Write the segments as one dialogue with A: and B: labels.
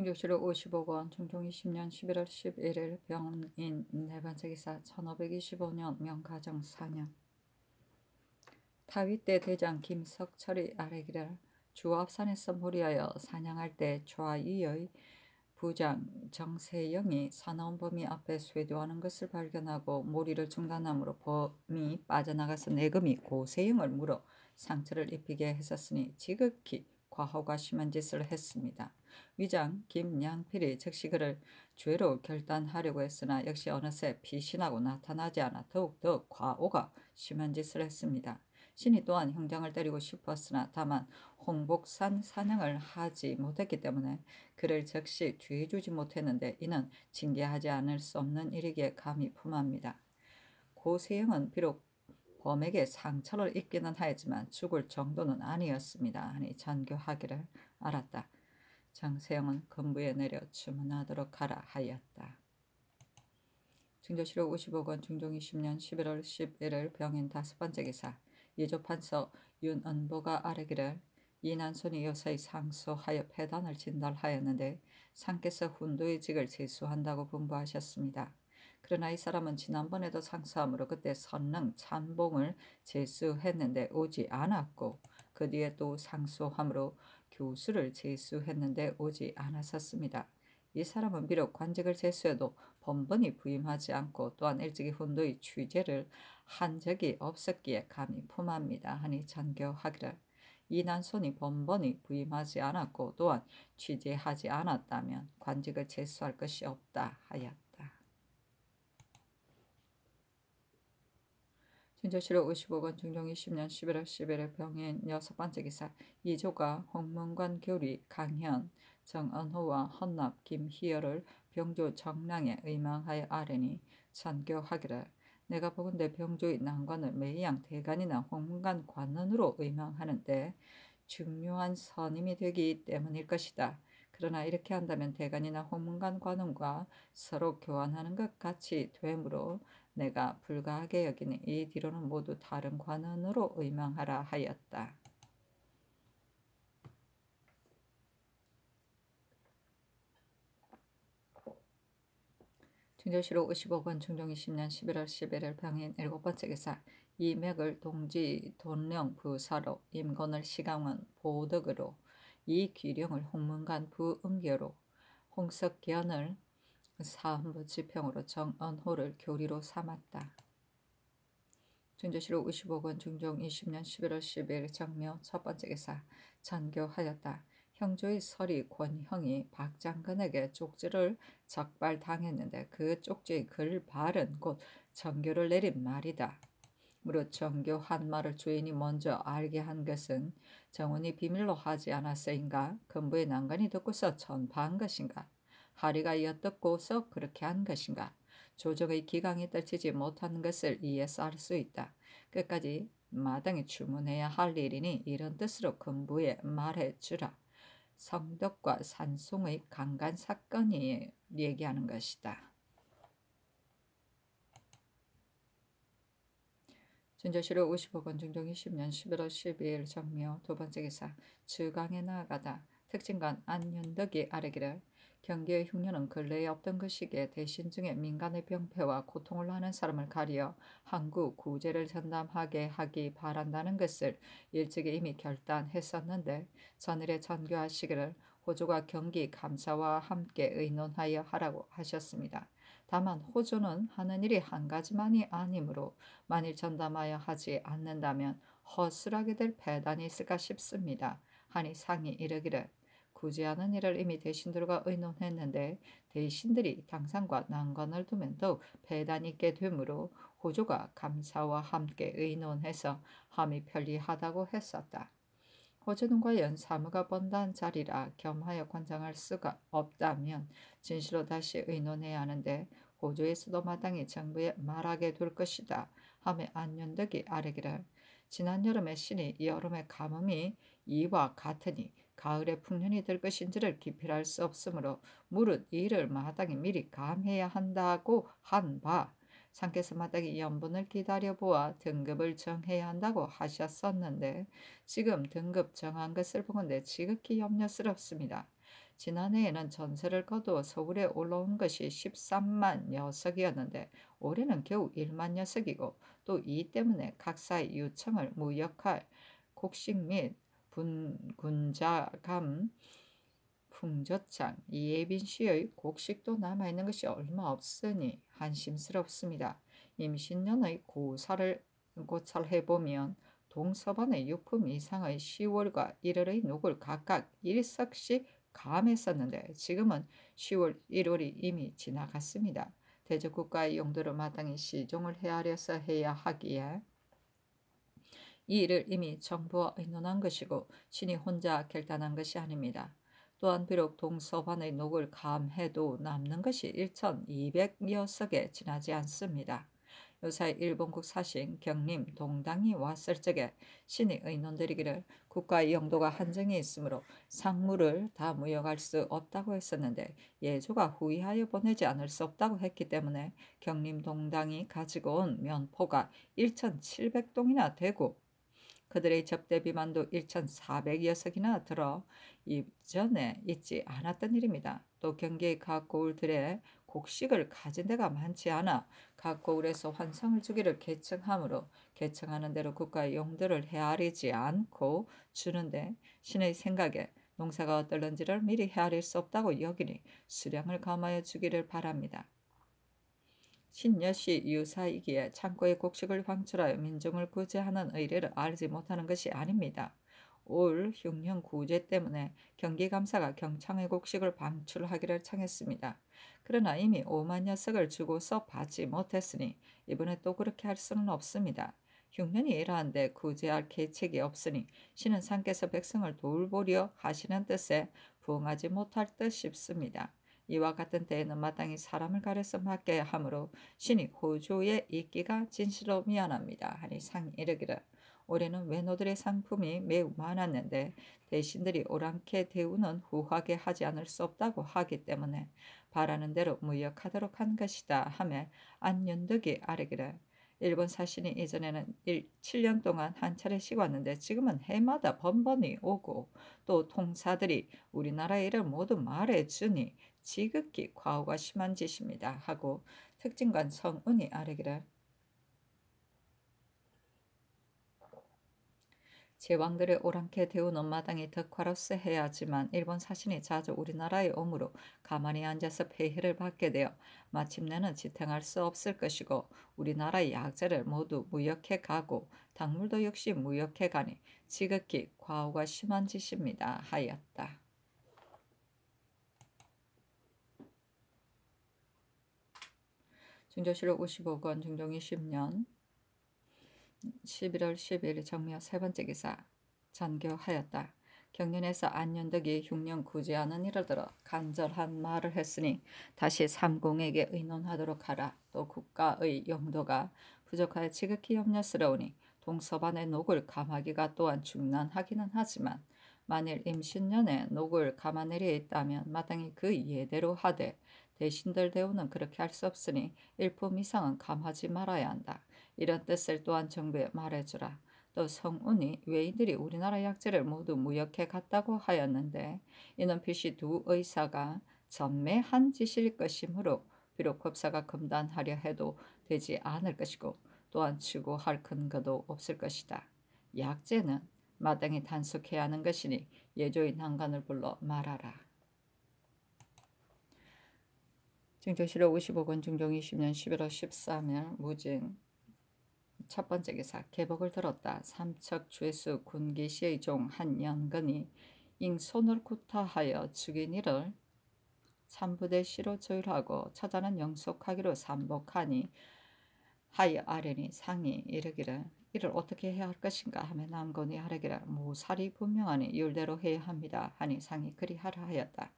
A: 신격시로 55권 정종 20년 11월 11일 병인 네반세기사 1525년 명가정 4년 다윗 때 대장 김석철이 아래기를 주압산에서 무리하여 사냥할 때 좌이의 부장 정세영이 사나운 범이 앞에 쇄도하는 것을 발견하고 모리를 중단함으로 범이 빠져나가서 내금이 고세영을 물어 상처를 입히게 했었으니 지극히 과호가 심한 짓을 했습니다. 위장 김양필이 즉시 그를 죄로 결단하려고 했으나 역시 어느새 피신하고 나타나지 않아 더욱더 과오가 심한 짓을 했습니다. 신이 또한 형장을 때리고 싶었으나 다만 홍복산 사냥을 하지 못했기 때문에 그를 즉시 죄주지 못했는데 이는 징계하지 않을 수 없는 일이기에 감히 품합니다. 고세영은 비록 범에게 상처를 입기는 하였지만 죽을 정도는 아니었습니다. 아니 전교하기를 알았다. 장세영은 건부에 내려 주문하도록 하라 하였다. 증조실록 55권 중종 20년 11월 11일 병인 다섯 번째 기사 예조판서 윤언보가 아래기를 이난손이 여사의 상소하여 폐단을 진달하였는데 상께서 훈도의 직을 제수한다고 분부하셨습니다. 그러나 이 사람은 지난번에도 상소함으로 그때 선릉 찬봉을 제수했는데 오지 않았고 그 뒤에 또 상소함으로 교수를 제수했는데 오지 않았었습니다. 이 사람은 비록 관직을 제수해도 번번이 부임하지 않고 또한 일찍이 혼도의 취재를 한 적이 없었기에 감히 품합니다 하니 전교하기를이 난손이 번번이 부임하지 않았고 또한 취재하지 않았다면 관직을 제수할 것이 없다 하였다. 진저시로 55권 중종 20년 11월 11일 병인 여섯 번째 기사 이조가 홍문관 교리 강현 정은호와 헌납 김희열을 병조 정랑에 의망하여 아뢰니 선교하기를 내가 보건대 병조의 난관을 매양 대관이나 홍문관 관원으로 의망하는데 중요한 선임이 되기 때문일 것이다. 그러나 이렇게 한다면 대관이나 홍문관 관원과 서로 교환하는 것 같이 되므로 내가 불가하게 여기는 이 뒤로는 모두 다른 관원으로 의망하라 하였다. 중절시록 55권 중종 20년 11월 11일 병인 일 번째 기사 이맥을 동지 돈령 부사로 임건을 시강원 보덕으로 이귀령을 홍문관 부음교로 홍석견을 사헌부 지평으로 정언호를 교리로 삼았다. 중조실록 55권 중종 20년 11월 10일 정묘 첫 번째 기사 전교하였다. 형조의 설이 권형이 박장근에게 쪽지를 적발당했는데 그 쪽지의 글 발은 곧 정교를 내린 말이다. 무릇 정교 한 말을 주인이 먼저 알게 한 것은 정원이 비밀로 하지 않았으인가 근부의 난간이 듣고서 전파한 것인가 파리가 이어뜯고서 그렇게 한 것인가? 조정의 기강이 떨치지 못하는 것을 이해서알수 있다. 끝까지 마당에 주문해야 할 일이니 이런 뜻으로 근부에 말해주라. 성덕과 산송의 강간 사건이 얘기하는 것이다. 준조시로 55권 중종 20년 11월 12일 정묘 두 번째 기사 주강에 나아가다 특징관 안윤덕이 아르기를 경계의 흉년은 근래에 없던 것이기에 그 대신 중에 민간의 병폐와 고통을 하는 사람을 가리어 항구 구제를 전담하게 하기 바란다는 것을 일찍이 이미 결단했었는데 전일에 전교하시기를 호주가 경기 감사와 함께 의논하여 하라고 하셨습니다. 다만 호주는 하는 일이 한 가지만이 아니므로 만일 전담하여 하지 않는다면 허술하게 될 배단이 있을까 싶습니다. 하니 상이 이르기를 굳이 하는 일을 이미 대신들과 의논했는데 대신들이 당상과 난관을 두면 더욱 배단 있게 되므로 호조가 감사와 함께 의논해서 함이 편리하다고 했었다. 호주는과 연사무가 번단 자리라 겸하여 권장할 수가 없다면 진실로 다시 의논해야 하는데 호주의 수도마당이 정부에 말하게 될 것이다. 함의 안연덕이 아뢰기를 지난 여름의 신이 여름의 가뭄이 이와 같으니 가을에 풍년이 될 것인지를 기필할 수 없으므로 무릇 일을 마땅히 미리 감해야 한다고 한바 상께서 마땅히 연분을 기다려보아 등급을 정해야 한다고 하셨었는데 지금 등급 정한 것을 보건데 지극히 염려스럽습니다. 지난해에는 전세를 거두어 서울에 올라온 것이 13만 녀석이었는데 올해는 겨우 1만 녀석이고 또 이 때문에 각사의 유청을 무역할 곡식 및 군, 군자감 풍조창 이예빈 씨의 곡식도 남아있는 것이 얼마 없으니 한심스럽습니다. 임신년의 고사를 고찰해보면 동서반의 6품 이상의 10월과 1월의 녹을 각각 일석씩 감했었는데 지금은 10월 1월이 이미 지나갔습니다. 대적국가의 용도로 마땅히 시종을 헤아려서 해야 하기에 이 일을 이미 정부와 의논한 것이고 신이 혼자 결단한 것이 아닙니다. 또한 비록 동서반의 녹을 감해도 남는 것이 1,200여석에 지나지 않습니다. 요사이 일본국 사신 경림 동당이 왔을 적에 신이 의논드리기를 국가의 영도가 한정이 있으므로 상무를 다 무역할 수 없다고 했었는데 예조가 후의하여 보내지 않을 수 없다고 했기 때문에 경림 동당이 가지고 온 면포가 1,700동이나 되고 그들의 접대 비만도 1,400여석이나 들어 이전에 있지 않았던 일입니다. 또경계의각 고울들의 곡식을 가진 데가 많지 않아 각 고울에서 환상을 주기를 개청함으로 개청하는 대로 국가의 용도를 헤아리지 않고 주는데 신의 생각에 농사가 어떨는지를 미리 헤아릴 수 없다고 여기니 수량을 감하여 주기를 바랍니다. 신여시 유사이기에 창고의 곡식을 방출하여 민중을 구제하는 의뢰를 알지 못하는 것이 아닙니다. 올 흉년 구제 때문에 경기감사가 경창의 곡식을 방출하기를 청했습니다. 그러나 이미 5만 녀석을 주고서 받지 못했으니 이번에 또 그렇게 할 수는 없습니다. 흉년이 이러한데 구제할 계책이 없으니 신은 상께서 백성을 돌보려 하시는 뜻에 부응하지 못할 듯 싶습니다. 이와 같은 때에는 마땅히 사람을 가려서 맡겨야 하므로 신이 호주에 있기가 진실로 미안합니다. 하니 상 이르기를 올해는 외노들의 상품이 매우 많았는데 대신들이 오랑캐 대우는 후하게 하지 않을 수 없다고 하기 때문에 바라는 대로 무역하도록 한 것이다 하며 안연덕이 아르기를 일본 사신이 이전에는 1, 7년 동안 한 차례씩 왔는데 지금은 해마다 번번이 오고 또 통사들이 우리나라 일을 모두 말해주니 지극히 과오가 심한 짓입니다. 하고 특징관 성운이 아뢰기를 제왕들의 오랑캐 대운 엄마당이 덕화로서 해야 하지만 일본 사신이 자주 우리나라에 오므로 가만히 앉아서 폐해를 받게 되어 마침내는 지탱할 수 없을 것이고 우리나라의 약재를 모두 무역해 가고 당물도 역시 무역해 가니 지극히 과오가 심한 짓입니다 하였다. 증조실록 55권 중종 20년 11월 10일 정묘 세 번째 기사 전교하였다. 경륜에서 안연덕이 흉년 구제하는 일을 들어 간절한 말을 했으니 다시 삼공에게 의논하도록 하라. 또 국가의 용도가 부족하여 지극히 염려스러우니 동서반의 녹을 감하기가 또한 중난하기는 하지만 만일 임신년에 녹을 감아내려 있다면 마땅히 그 예대로 하되 대신들 대우는 그렇게 할 수 없으니 일품 이상은 감하지 말아야 한다. 이런 뜻을 또한 정부에 말해주라. 또 성운이 외인들이 우리나라 약재를 모두 무역해 갔다고 하였는데 이는 필시 두 의사가 전매한 짓일 것이므로 비록 법사가 금단하려 해도 되지 않을 것이고 또한 추구할 근거도 없을 것이다. 약재는 마땅히 단속해야 하는 것이니 예조인 한간을 불러 말하라. 증조실록 55권 증종 20년 11월 1 3일 무증 첫 번째 기사 개복을 들었다. 삼척 죄수 군기시의 종 한연근이 잉손을 구타하여 죽인 이를 참부대 시로 조율하고 처자는 영속하기로 삼복하니 하여 아련이 상이 이르기를 이를 어떻게 해야 할 것인가 하며 남건이 하르기를 모살이 분명하니 율대로 해야 합니다 하니 상이 그리하라 하였다.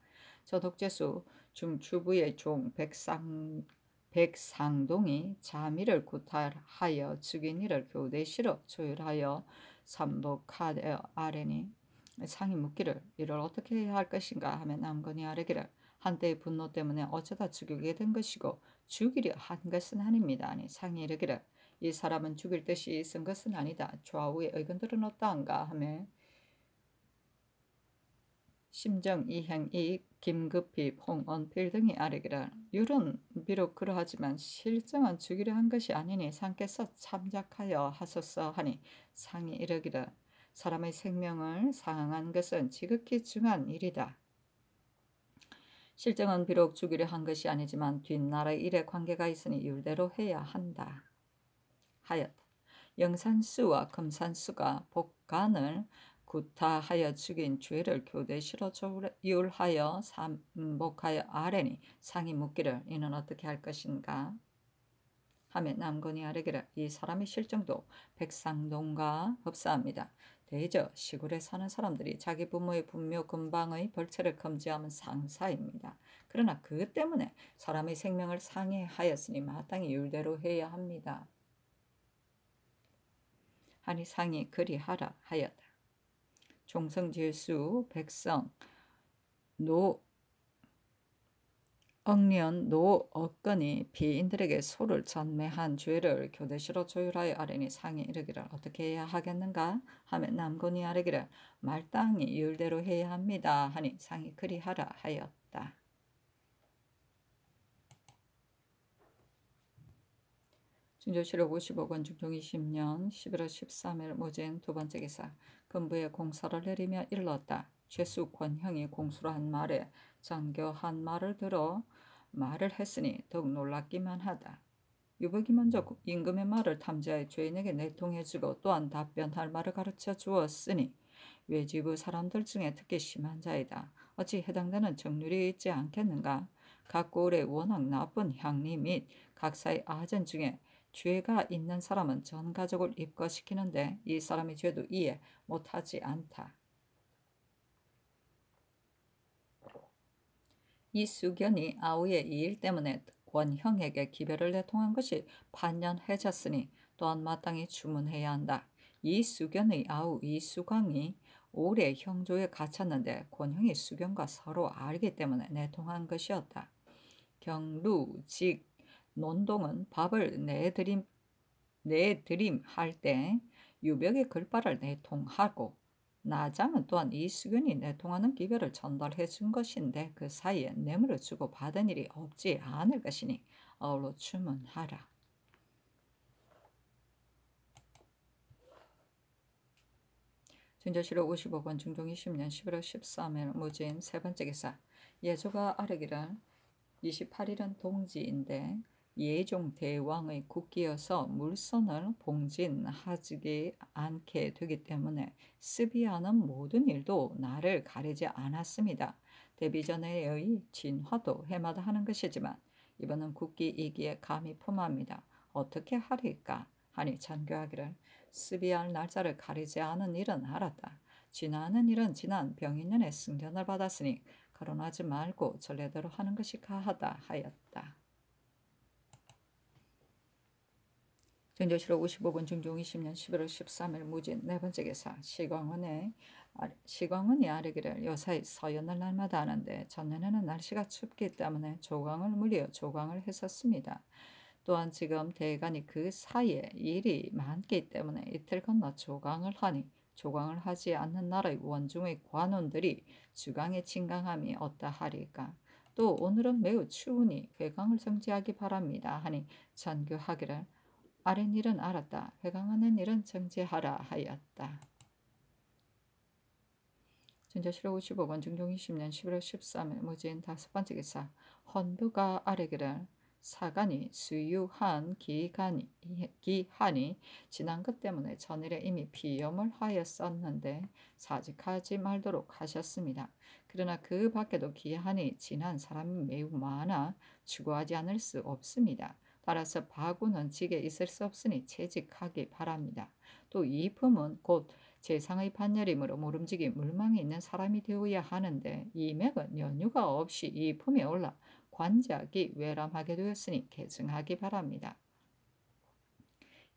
A: 저 독재수 중 주부의 종 백상 백상동이 자미를 구탈하여 죽인 이를 교대시로 조율하여 삼복하되 아래니 상이 묻기를 이를 어떻게 할 것인가 하며 남건이 아래기를 한때의 분노 때문에 어쩌다 죽이게 된 것이고 죽이려 한 것은 아닙니다. 아니 상이 이르기를 이 사람은 죽일 뜻이 있은 것은 아니다. 좌우의 의견들은 어떠한가 하며 심정 이행 이익 김급히 홍언필 등이 아래기라 율은 비록 그러하지만 실정은 죽이려 한 것이 아니니 상께서 참작하여 하소서 하니 상이 이러기라 사람의 생명을 상한 것은 지극히 중한 일이다. 실정은 비록 죽이려 한 것이 아니지만 뒷나라의 일에 관계가 있으니 율대로 해야 한다. 하였다. 영산수와 금산수가 복간을 구타하여 죽인 죄를 교대시로 조율하여 삼복하여 아래니 상이 묻기를 이는 어떻게 할 것인가 하며 남건이 아래기를이 사람의 실정도 백상동과 흡사합니다. 대저 시골에 사는 사람들이 자기 부모의 분묘 금방의 벌채를 금지하면 상사입니다. 그러나 그 때문에 사람의 생명을 상해하였으니 마땅히 율대로 해야 합니다. 하니 상이 그리하라 하였다. 종성 질수 백성 노 억년 노 억건이 비인들에게 소를 전매한 죄를 교대시로 조율하여 아뢰니 상이 이르기를 어떻게 해야 하겠는가 하면 남군이 아뢰기를 말당이 율대로 해야 합니다 하니 상이 그리하라 하였다. 중조실록 55권 중종 20년 11월 13일 모진 두 번째 기사 근부에 공사를 내리며 일렀다. 죄수 권형이 공수한 말에 장교한 말을 들어 말을 했으니 더욱 놀랍기만 하다. 유복이 먼저 임금의 말을 탐지하여 죄인에게 내통해주고 또한 답변할 말을 가르쳐 주었으니 외지부 사람들 중에 특히 심한 자이다. 어찌 해당되는 정률이 있지 않겠는가? 각 고을의 워낙 나쁜 향리 및 각사의 아전 중에 죄가 있는 사람은 전 가족을 입거시키는데 이사람이 죄도 이해 못하지 않다. 이수견이 아우의 이일 때문에 권형에게 기별을 내통한 것이 반년해졌으니 또한 마땅히 주문해야 한다. 이수견의 아우 이수광이 오래 형조에 갇혔는데 권형이 수견과 서로 알기 때문에 내통한 것이었다. 경루, 직, 논동은 밥을 내드림 내드림 할 때 유벽의 글발을 내통하고 나장은 또한 이수균이 내통하는 기별을 전달해 준 것인데 그 사이에 뇌물을 주고 받은 일이 없지 않을 것이니 어울로 주문하라. 진저시로 55권 중종 20년 11월 13일 무진 세 번째 기사 예조가 아르기를 28일은 동지인데 예종 대왕의 국기여서 물선을 봉진하지 않게 되기 때문에 스비아는 모든 일도 나를 가리지 않았습니다. 데뷔 전에의 진화도 해마다 하는 것이지만 이번은 국기이기에 감히 품합니다. 어떻게 하리까? 하니 장교하기를 스비알 날짜를 가리지 않은 일은 알았다. 지나는 일은 지난 병인년의 승전을 받았으니 거론하지 말고 전례대로 하는 것이 가하다 하였다. 전조시록 5 5분 중종 20년 11월 13일 무진 네 번째 기사 시광은의 아, 시광은이 아르기를 요새 서연을 날마다 하는데 전년에는 날씨가 춥기 때문에 조광을 무려 조광을 했었습니다. 또한 지금 대간이 그 사이에 일이 많기 때문에 이틀 건너 조광을 하니 조광을 하지 않는 나라의 원중의 관원들이 주강의 진강함이 어떠하리까. 또 오늘은 매우 추우니 괴강을 정지하기 바랍니다 하니 전교하기를 아랫 일은 알았다. 회강하는 일은 정지하라 하였다. 전자실록 55번 중종 20년 11월 13일 무진 다섯 번째 기사 헌부가 아래기를 사간이 수유한 기간이 기한이 지난 것 때문에 전일에 이미 비염을 하였었는데 사직하지 말도록 하셨습니다. 그러나 그 밖에도 기한이 지난 사람이 매우 많아 추구하지 않을 수 없습니다. 따라서 바구는 직게 있을 수 없으니 채직하기 바랍니다. 또 이 품은 곧 재상의 반열임으로 모름지기 물망이 있는 사람이 되어야 하는데 이맥은 연유가 없이 이 품에 올라 관작이 외람하게 되었으니 계승하기 바랍니다.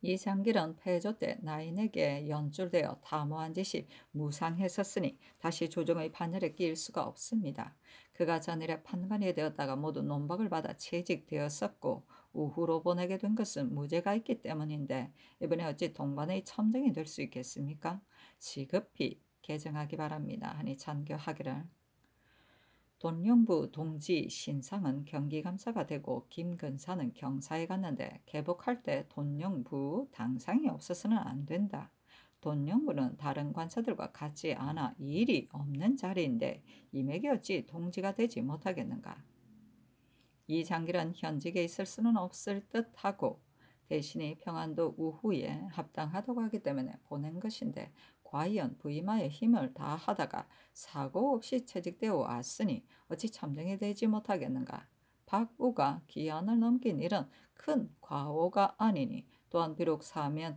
A: 이 장길은 폐조 때 나인에게 연줄되어 탐호한 짓이 무상했었으니 다시 조정의 판열에 끼일 수가 없습니다. 그가 전일에 판관이 되었다가 모두 논박을 받아 채직되었었고 우후로 보내게 된 것은 무죄가 있기 때문인데 이번에 어찌 동반의 첨정이 될 수 있겠습니까? 시급히 개정하기 바랍니다. 하니 참교하기를. 돈영부 동지 신상은 경기감사가 되고 김근사는 경사에 갔는데 개복할 때 돈영부 당상이 없어서는 안 된다. 돈영부는 다른 관사들과 같지 않아 일이 없는 자리인데 이맥이 어찌 동지가 되지 못하겠는가. 이 장기란 현직에 있을 수는 없을 듯하고 대신에 평안도 우후에 합당하다고 하기 때문에 보낸 것인데 과연 부임하여 힘을 다하다가 사고 없이 채직되어 왔으니 어찌 참정이 되지 못하겠는가. 박우가 기한을 넘긴 일은 큰 과오가 아니니 또한 비록 사면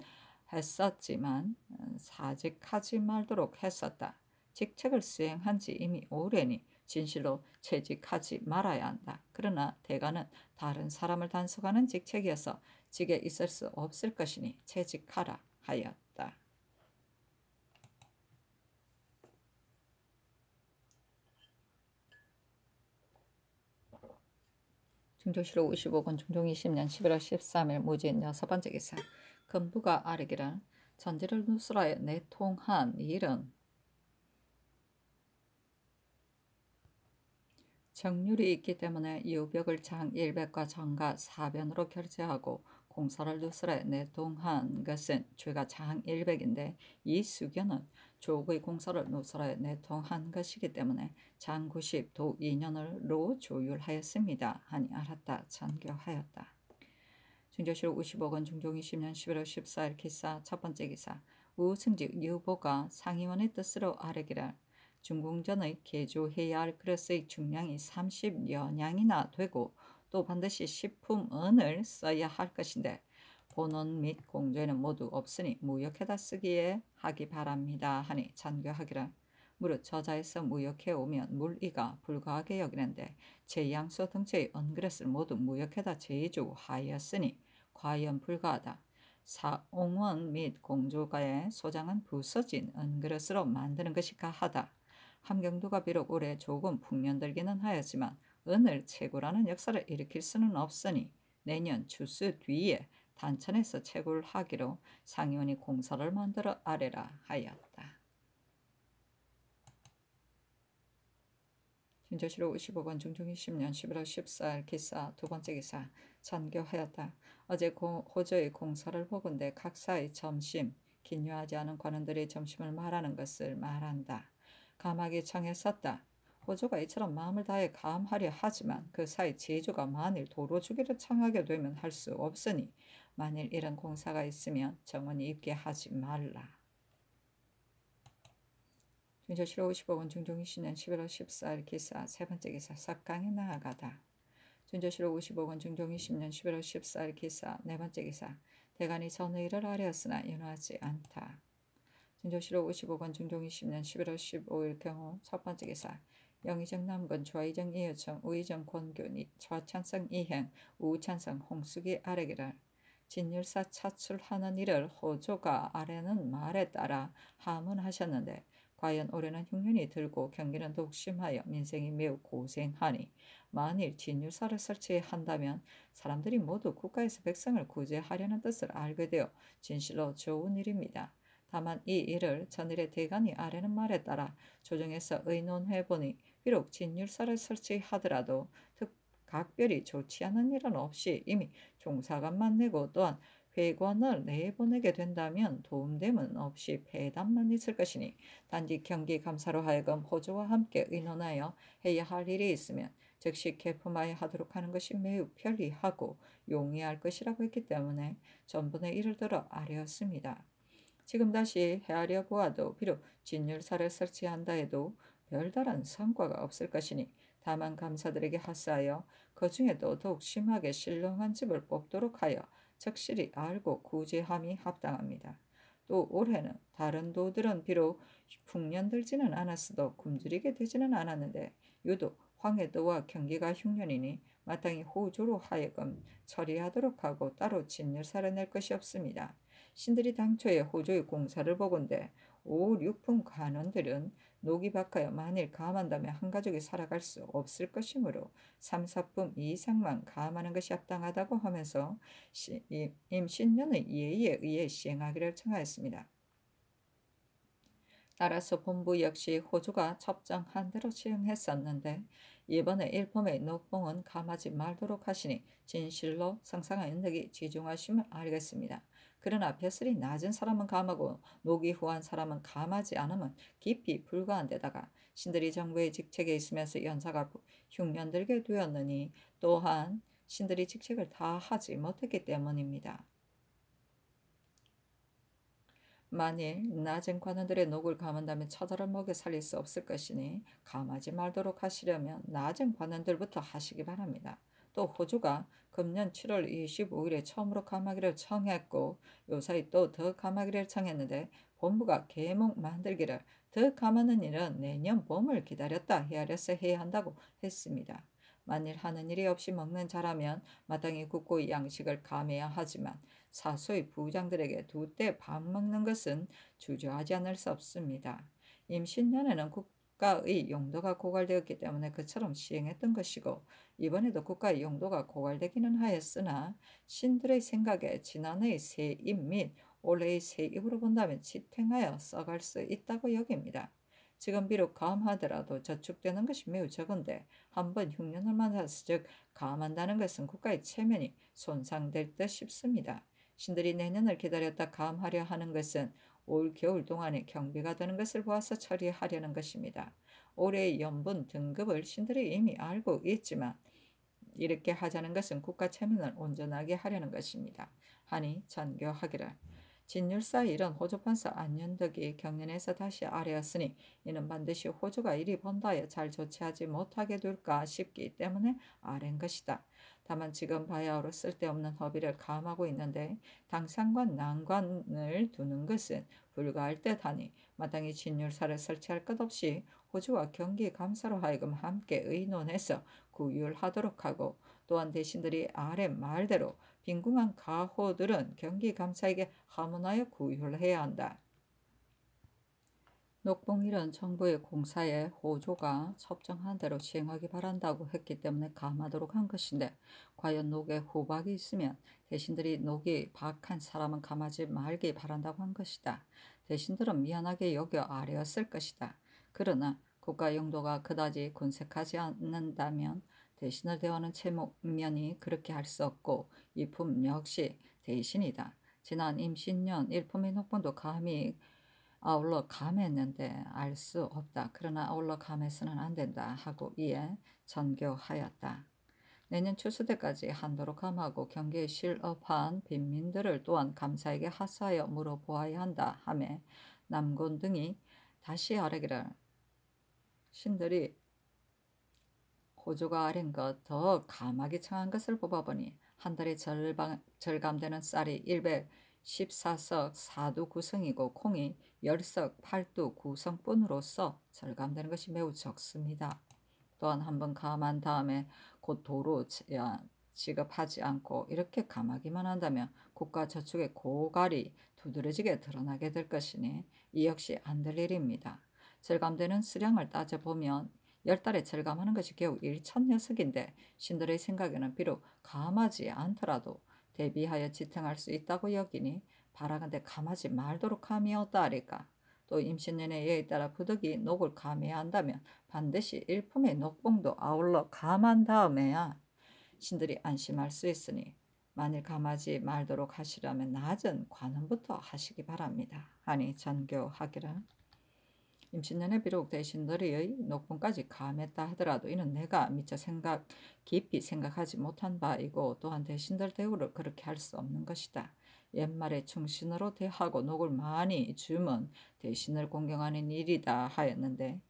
A: 했었지만 어, 사직하지 말도록 했었다. 직책을 수행한 지 이미 오래니 진실로 채직하지 말아야 한다. 그러나 대가는 다른 사람을 단속하는 직책이어서 직에 있을 수 없을 것이니 채직하라 하였다. 중조시로 55권 중종 20년 11월 13일 무진 여섯 번째 기사 금부가 아르기란 전제를 누스라에 내통한 일은 정률이 있기 때문에 유벽을 장 1백과 장가 4변으로 결제하고 공사를 누설에 내동한 것은 죄가 장 1백인데 이 수견은 조국의 공사를 누설에 내동한 것이기 때문에 장 90, 도 2년을로 조율하였습니다. 하니 알았다, 전교하였다. 중조시록 5 0 중종 20년 11월 14일 기사 첫 번째 기사 우승직 유보가 상의원의 뜻으로 아래기를 중공전의 개조해야 할 그릇의 중량이 30여냥이나 되고 또 반드시 식품은을 써야 할 것인데 본원 및 공조에는 모두 없으니 무역해다 쓰기에 하기 바랍니다 하니 잔교하기를 무릇 저자에서 무역해 오면 물이가 불과하게 여기는데 제양소 등체의 언그릇을 모두 무역해다 제조하였으니 과연 불과하다. 사옹원 및 공조가의 소장은 부서진 언그릇으로 만드는 것이가 하다. 함경도가 비록 올해 조금 풍년들기는 하였지만 은을 채굴하는 역사를 일으킬 수는 없으니 내년 주수 뒤에 단천에서 채굴하기로 상의원이 공사를 만들어 아래라 하였다. 진저시로 55번 중종 20년 11월 14일 기사 두 번째 기사 전교하였다. 어제 고, 호저의 공사를 보건대 각사의 점심, 기묘하지 않은 관원들의 점심을 말하는 것을 말한다. 감하기 청에 쌌다. 호조가 이처럼 마음을 다해 감하려 하지만 그 사이 제주가 만일 도로 주기를 청하게 되면 할 수 없으니 만일 이런 공사가 있으면 정원이 있게 하지 말라. 준조실로 55원 중종이 씨는 11월 14일 기사 세 번째 기사 석강에 나아가다. 준조실로 55권 중종이 0년 11월 14일 기사 네 번째 기사 대간이 전의를 하려으나 연호하지 않다. 중조실록 5 5번 중종 20년 11월 15일 경호 첫 번째 기사 영의정 남근 좌의정 이효청 우의정 권균이 좌찬성 이행 우찬성 홍숙이 아래기를 진율사 차출하는 일을 호조가 아래는 말에 따라 하문하셨는데 과연 올해는 흉년이 들고 경기는 독심하여 민생이 매우 고생하니 만일 진율사를 설치 한다면 사람들이 모두 국가에서 백성을 구제하려는 뜻을 알게 되어 진실로 좋은 일입니다. 다만 이 일을 전일의 대관이 아래는 말에 따라 조정해서 의논해보니 비록 진율사를 설치하더라도 특 각별히 좋지 않은 일은 없이 이미 종사관만 내고 또한 회관을 내보내게 된다면 도움됨은 없이 배담만 있을 것이니 단지 경기 감사로 하여금 호조와 함께 의논하여 해야 할 일이 있으면 즉시 개품하여 하도록 하는 것이 매우 편리하고 용이할 것이라고 했기 때문에 전분의 일을 들어 아뢰었습니다. 지금 다시 헤아려 보아도 비록 진열사를 설치한다 해도 별다른 성과가 없을 것이니 다만 감사들에게 하사하여 그 중에도 더욱 심하게 신령한 집을 뽑도록 하여 적실히 알고 구제함이 합당합니다. 또 올해는 다른 도들은 비록 풍년들지는 않았어도 굶주리게 되지는 않았는데 유독 황해도와 경기가 흉년이니 마땅히 호조로 하여금 처리하도록 하고 따로 진열사를 낼 것이 없습니다. 신들이 당초에 호조의 공사를 보건대 5, 6분 관원들은 녹이 박하여 만일 가함한다면 한 가족이 살아갈 수 없을 것이므로 3, 4분 이상만 가함하는 것이 합당하다고 하면서 임신년의 예의에 의해 시행하기를 청하였습니다. 따라서 본부 역시 호주가 첩장한 대로 시행했었는데 이번에 일품의 녹봉은 감하지 말도록 하시니 진실로 상상하는덕이 지중하심을 알겠습니다. 그러나 벼슬이 낮은 사람은 감하고 목이 후한 사람은 감하지 않으면 깊이 불과한 데다가 신들이 정부의 직책에 있으면서 연사가 흉년들게 되었느니 또한 신들이 직책을 다 하지 못했기 때문입니다. 만일 낮은 관원들의 녹을 감한다면 처절한 먹여 살릴 수 없을 것이니 감하지 말도록 하시려면 낮은 관원들부터 하시기 바랍니다. 또 호주가 금년 7월 25일에 처음으로 가마기를 청했고 요사이 또더가마기를 청했는데 본부가 계몽 만들기를 더 감하는 일은 내년 봄을 기다렸다 헤아려서 해야 한다고 했습니다. 만일 하는 일이 없이 먹는 자라면 마땅히 굳고 양식을 감해야 하지만 사소히 부장들에게 두 때 밥 먹는 것은 주저하지 않을 수 없습니다. 임신년에는 국 국가의 용도가 고갈되었기 때문에 그처럼 시행했던 것이고 이번에도 국가의 용도가 고갈되기는 하였으나 신들의 생각에 지난의 세입 및 올해의 세입으로 본다면 지탱하여 써갈 수 있다고 여깁니다. 지금 비록 감하더라도 저축되는 것이 매우 적은데 한 번 흉년을 맞나서즉감한다는 것은 국가의 체면이 손상될 듯 싶습니다. 신들이 내년을 기다렸다 감하려 하는 것은 올 겨울 동안에 경비가 되는 것을 보아서 처리하려는 것입니다. 올해의 연분 등급을 신들이 이미 알고 있지만 이렇게 하자는 것은 국가 체면을 온전하게 하려는 것입니다. 하니 전교하기를. 진율사 일은 호주 판사 안현덕이 경연에서 다시 아래였으니 이는 반드시 호주가 이리 번다에 잘 조치하지 못하게 될까 싶기 때문에 아래 것이다. 다만 지금 바야흐로 쓸데없는 허비를 감하고 있는데 당상과 난관을 두는 것은 불가할 때다니 마땅히 진율사를 설치할 것 없이 호주와 경기 감사로 하여금 함께 의논해서 구율하도록 하고 또한 대신들이 아래 말대로 빈궁한 가호들은 경기 감사에게 하문하여 구휼해야 한다. 녹봉일은 정부의 공사에 호조가 첩정한 대로 시행하기 바란다고 했기 때문에 감하도록 한 것인데 과연 녹에 호박이 있으면 대신들이 녹이 박한 사람은 감하지 말기 바란다고 한 것이다. 대신들은 미안하게 여겨 아래였을 것이다. 그러나 국가 용도가 그다지 군색하지 않는다면 대신을 대하는 채 체면이 그렇게 할 수 없고 이 품 역시 대신이다. 지난 임신년 일품의 녹봉도 감히 아울러 감했는데 알 수 없다. 그러나 아울러 감해서는 안 된다 하고 이에 전교하였다. 내년 추수때까지 한도로 감하고 경계에 실업한 빈민들을 또한 감사에게 하사하여 물어보아야 한다 하며 남곤 등이 다시 아뢰기를 신들이 호조가 아린 것 더 감하기 청한 것을 뽑아보니 한 달에 절 절감되는 쌀이 100 14석 4두 구성이고 콩이 10석 8두 구성뿐으로서 절감되는 것이 매우 적습니다. 또한 한번 감한 다음에 곧 도로 지급하지 않고 이렇게 감하기만 한다면 국가저축의 고갈이 두드러지게 드러나게 될 것이니 이 역시 안 될 일입니다. 절감되는 수량을 따져보면 1 0달에 절감하는 것이 겨우 1천 녀석인데 신들의 생각에는 비록 감하지 않더라도 대비하여 지탱할 수 있다고 여기니 바라건대 감하지 말도록 하미떠하리까또 임신년의 예에 따라 부득이 녹을 감해 한다면 반드시 일품의 녹봉도 아울러 감한 다음에야 신들이 안심할 수 있으니 만일 감하지 말도록 하시려면 낮은 관음부터 하시기 바랍니다. 아니 전교하기라 임신년에 비록 대신 들희의 녹봉까지 감했다 하더라도 이는 내가 미처 생각 깊이 생각하지 못한 바이고 또한 대신들 대우를 그렇게 할 수 없는 것이다. 옛말에 충신으로 대하고 녹을 많이 주면 대신을 공경하는 일이다 하였는데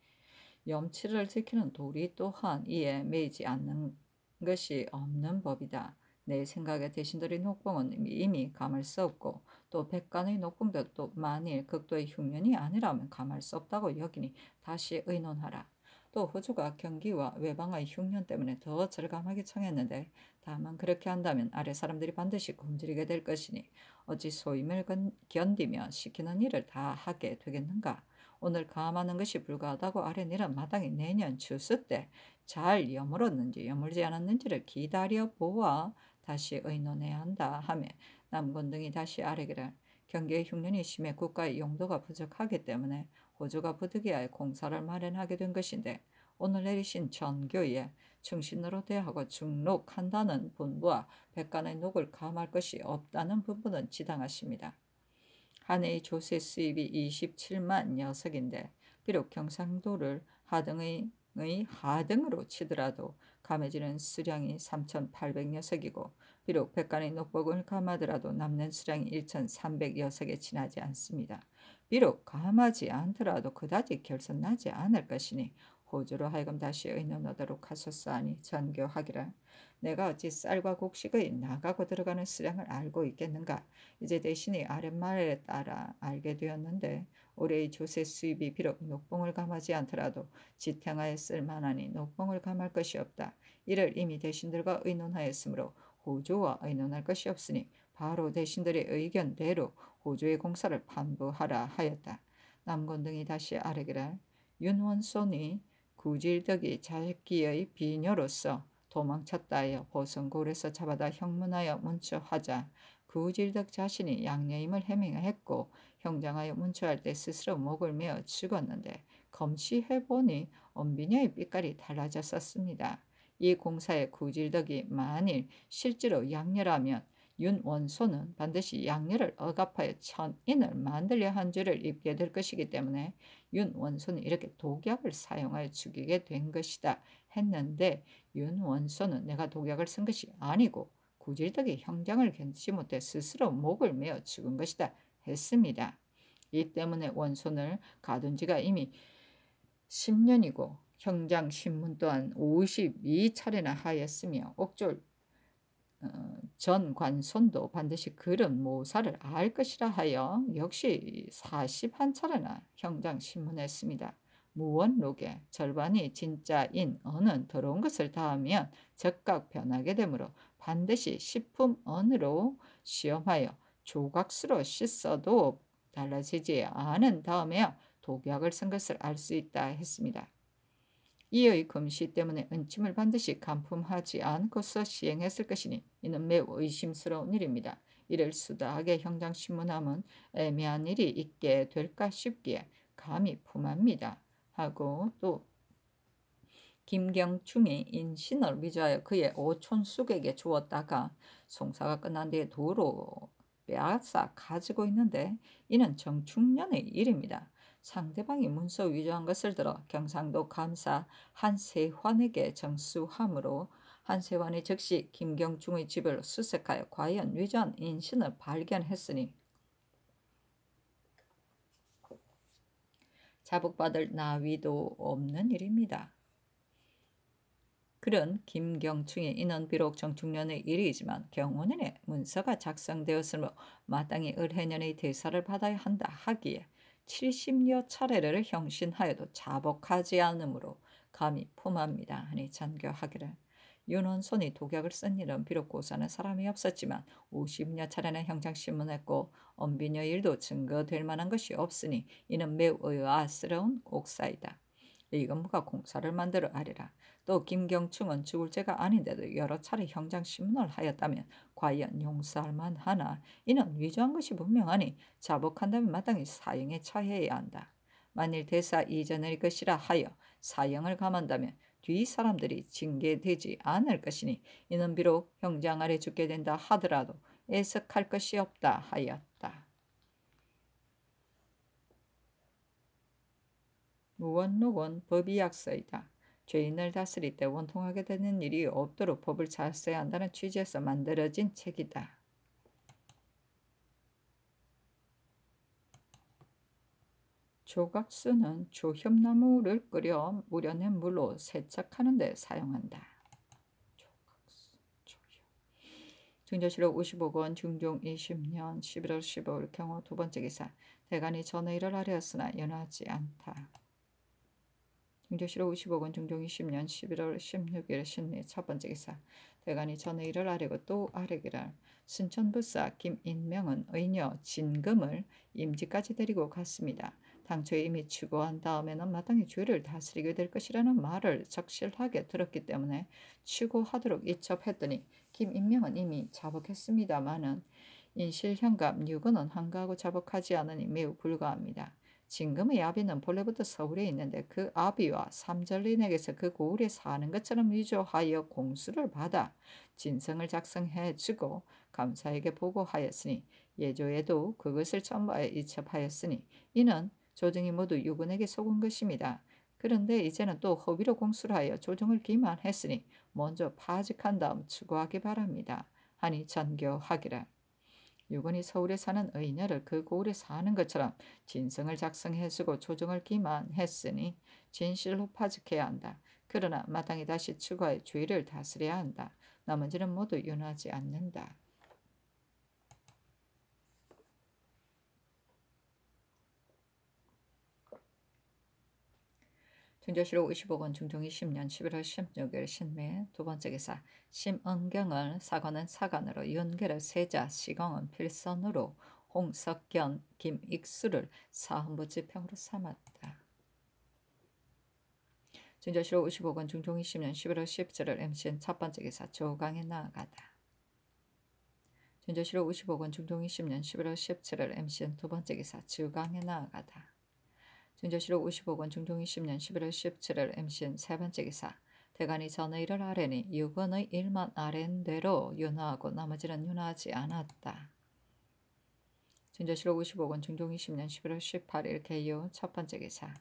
A: 염치를 지키는 도리 또한 이에 매이지 않는 것이 없는 법이다. 내 생각에 대신들인 혹봉은 이미 감을수 없고 또 백간의 녹봉도 만일 극도의 흉년이 아니라면 감할 수 없다고 여기니 다시 의논하라. 또 호주가 경기와 외방의 흉년 때문에 더절감하게 청했는데 다만 그렇게 한다면 아래 사람들이 반드시 굶주리게 될 것이니 어찌 소임을 견디며 시키는 일을 다 하게 되겠는가. 오늘 감하는 것이 불가하다고 아래니는 마당히 내년 추수 때 잘 여물었는지 여물지 않았는지를 기다려 보아 다시 의논해야 한다 하며 남곤등이 다시 아래기를 경계의 흉년이 심해 국가의 용도가 부족하기 때문에 호주가 부득이할 공사를 마련하게 된 것인데 오늘 내리신 전교에 충신으로 대하고 중록한다는 분부와 백관의 녹을 감할 것이 없다는 분부는 지당하십니다. 한해의 조세 수입이 27만 녀석인데 비록 경상도를 하등의 의 하등으로 치더라도 감해지는 수량이 3,800여석이고 비록 백간의 녹복을 감하더라도 남는 수량이 1,300여석에 지나지 않습니다. 비록 감하지 않더라도 그다지 결선나지 않을 것이니 호주로 하여금 다시 의논하도록 하소서하니 전교하기라. 내가 어찌 쌀과 곡식의 나가고 들어가는 수량을 알고 있겠는가. 이제 대신이 아랫말에 따라 알게 되었는데 올해의 조세 수입이 비록 녹봉을 감하지 않더라도 지탱하에 쓸만하니 녹봉을 감할 것이 없다. 이를 이미 대신들과 의논하였으므로 호조와 의논할 것이 없으니 바로 대신들의 의견대로 호조의 공사를 반부하라 하였다. 남건등이 다시 아뢰기랄 윤원손이 구질덕이 자식기의 비녀로서 도망쳤다 하여 보성골에서 잡아다 형문하여 문처하자 구질덕 자신이 양녀임을 해명했고 형장하여 문초할 때 스스로 목을 메어 죽었는데 검시해보니 엄비녀의 빛깔이 달라졌었습니다. 이 공사의 구질덕이 만일 실제로 양녀라면 윤원소는 반드시 양녀를 억압하여 천인을 만들려 한 죄를 입게 될 것이기 때문에 윤원소는 이렇게 독약을 사용하여 죽이게 된 것이다 했는데 윤원소는 내가 독약을 쓴 것이 아니고 구질덕이 형장을 견디지 못해 스스로 목을 메어 죽은 것이다 했습니다. 이 때문에 원손을 가둔 지가 이미 10년이고 형장 신문 또한 52차례나 하였으며 옥졸 어, 전 관손도 반드시 그런 모사를 알 것이라 하여 역시 41차례나 형장 신문했습니다. 무원록의 절반이 진짜인 언은 더러운 것을 닿으면 즉각 변하게 되므로 반드시 식품 언으로 시험하여 조각수로 씻어도 달라지지 않은 다음에야 독약을 쓴 것을 알 수 있다 했습니다. 이의 금시 때문에 은침을 반드시 간품하지 않고서 시행했을 것이니 이는 매우 의심스러운 일입니다. 이를 수다하게 형장신문함은 애매한 일이 있게 될까 싶기에 감히 품합니다. 하고 또 김경충이 인신을 위조하여 그의 오촌숙에게 주었다가 송사가 끝난 뒤에 도로 빼앗아 가지고 있는데 이는 정충년의 일입니다. 상대방이 문서 위조한 것을 들어 경상도 감사 한세환에게 정수함으로 한세환이 즉시 김경충의 집을 수색하여 과연 위조한 인신을 발견했으니 자복받을 나위도 없는 일입니다. 그런 김경충의 인원 비록 정충년의 일이지만 경호년의 문서가 작성되었으므로 마땅히 을해년의 대사를 받아야 한다 하기에 70여 차례를 형신하여도 자복하지 않으므로 감히 품합니다. 하니 전교하기를. 윤원손이 독약을 쓴 일은 비록 고사는 사람이 없었지만 50여 차례나 형장심문했고 엄비녀 일도 증거될 만한 것이 없으니 이는 매우 의아스러운 옥사이다. 이건무가 공사를 만들어 아리라. 또 김경충은 죽을 죄가 아닌데도 여러 차례 형장심문을 하였다면 과연 용서할 만하나 이는 위조한 것이 분명하니 자복한다면 마땅히 사형에 처해야 한다. 만일 대사 이전의 것이라 하여 사형을 감한다면 뒤 사람들이 징계되지 않을 것이니 이는 비록 형장 아래 죽게 된다 하더라도 애석할 것이 없다 하였다. 무원록은 법이 약서이다. 죄인을 다스릴 때 원통하게 되는 일이 없도록 법을 잘써 한다는 취지에서 만들어진 책이다. 조각수는 조협나무를 끓여 우려낸 물로 세척하는 데 사용한다. 조각수, 조협. 중조실록 55권 중종 20년 11월 15일 경호 두 번째 기사 대간이 전의를 하려였으나 연하지 않다. 중조실록 55권 중종 20년 11월 16일 신리 첫 번째 기사 대간이 전의를 아래고 또 아래기를 순천부사 김인명은 의녀 진금을 임지까지 데리고 갔습니다. 당초에 이미 추구한 다음에는 마땅히 죄를 다스리게 될 것이라는 말을 적실하게 들었기 때문에 추구하도록 이첩했더니 김인명은 이미 자복했습니다마는 인실현감 유근은 한가하고 자복하지 않으니 매우 불가합니다. 진금의 아비는 본래부터 서울에 있는데 그 아비와 삼절린에게서 그 고을에 사는 것처럼 위조하여 공수를 받아 진성을 작성해 주고 감사에게 보고하였으니 예조에도 그것을 첨부하여 이첩하였으니 이는 조정이 모두 유군에게 속은 것입니다. 그런데 이제는 또 허위로 공수를 하여 조정을 기만했으니 먼저 파직한 다음 추구하기 바랍니다. 하니 전교하기라. 유군이 서울에 사는 의녀를 그 고을에 사는 것처럼 진성을 작성해주고 조정을 기만했으니 진실로 파직해야 한다. 그러나 마땅히 다시 추가해 주의를 다스려야 한다. 나머지는 모두 윤하지 않는다. 전자시로 25권 중종2 0년 11월 16일 신매 두 번째 기사 심은경을 사관은 사관으로 윤계를 세자 시공은 필선으로 홍석견 김익수를 사헌부지평으로 삼았다. 전자시로 55권 중종 20년 11월 17일 MCN 첫 번째 기사 조강에 나아가다. 전자시로 55권 중종 20년 11월 17일 MCN 두 번째 기사 주강에 나아가다. 전자시록 55권 중종 20년 11월 17일 MCN 세 번째 기사 대간이 전의 일을 아뢰니 6건의 일만 아랜대로 윤화하고 나머지는 윤화하지 않았다. 전자시록 55권 중종 20년 11월 18일 개요 첫 번째 기사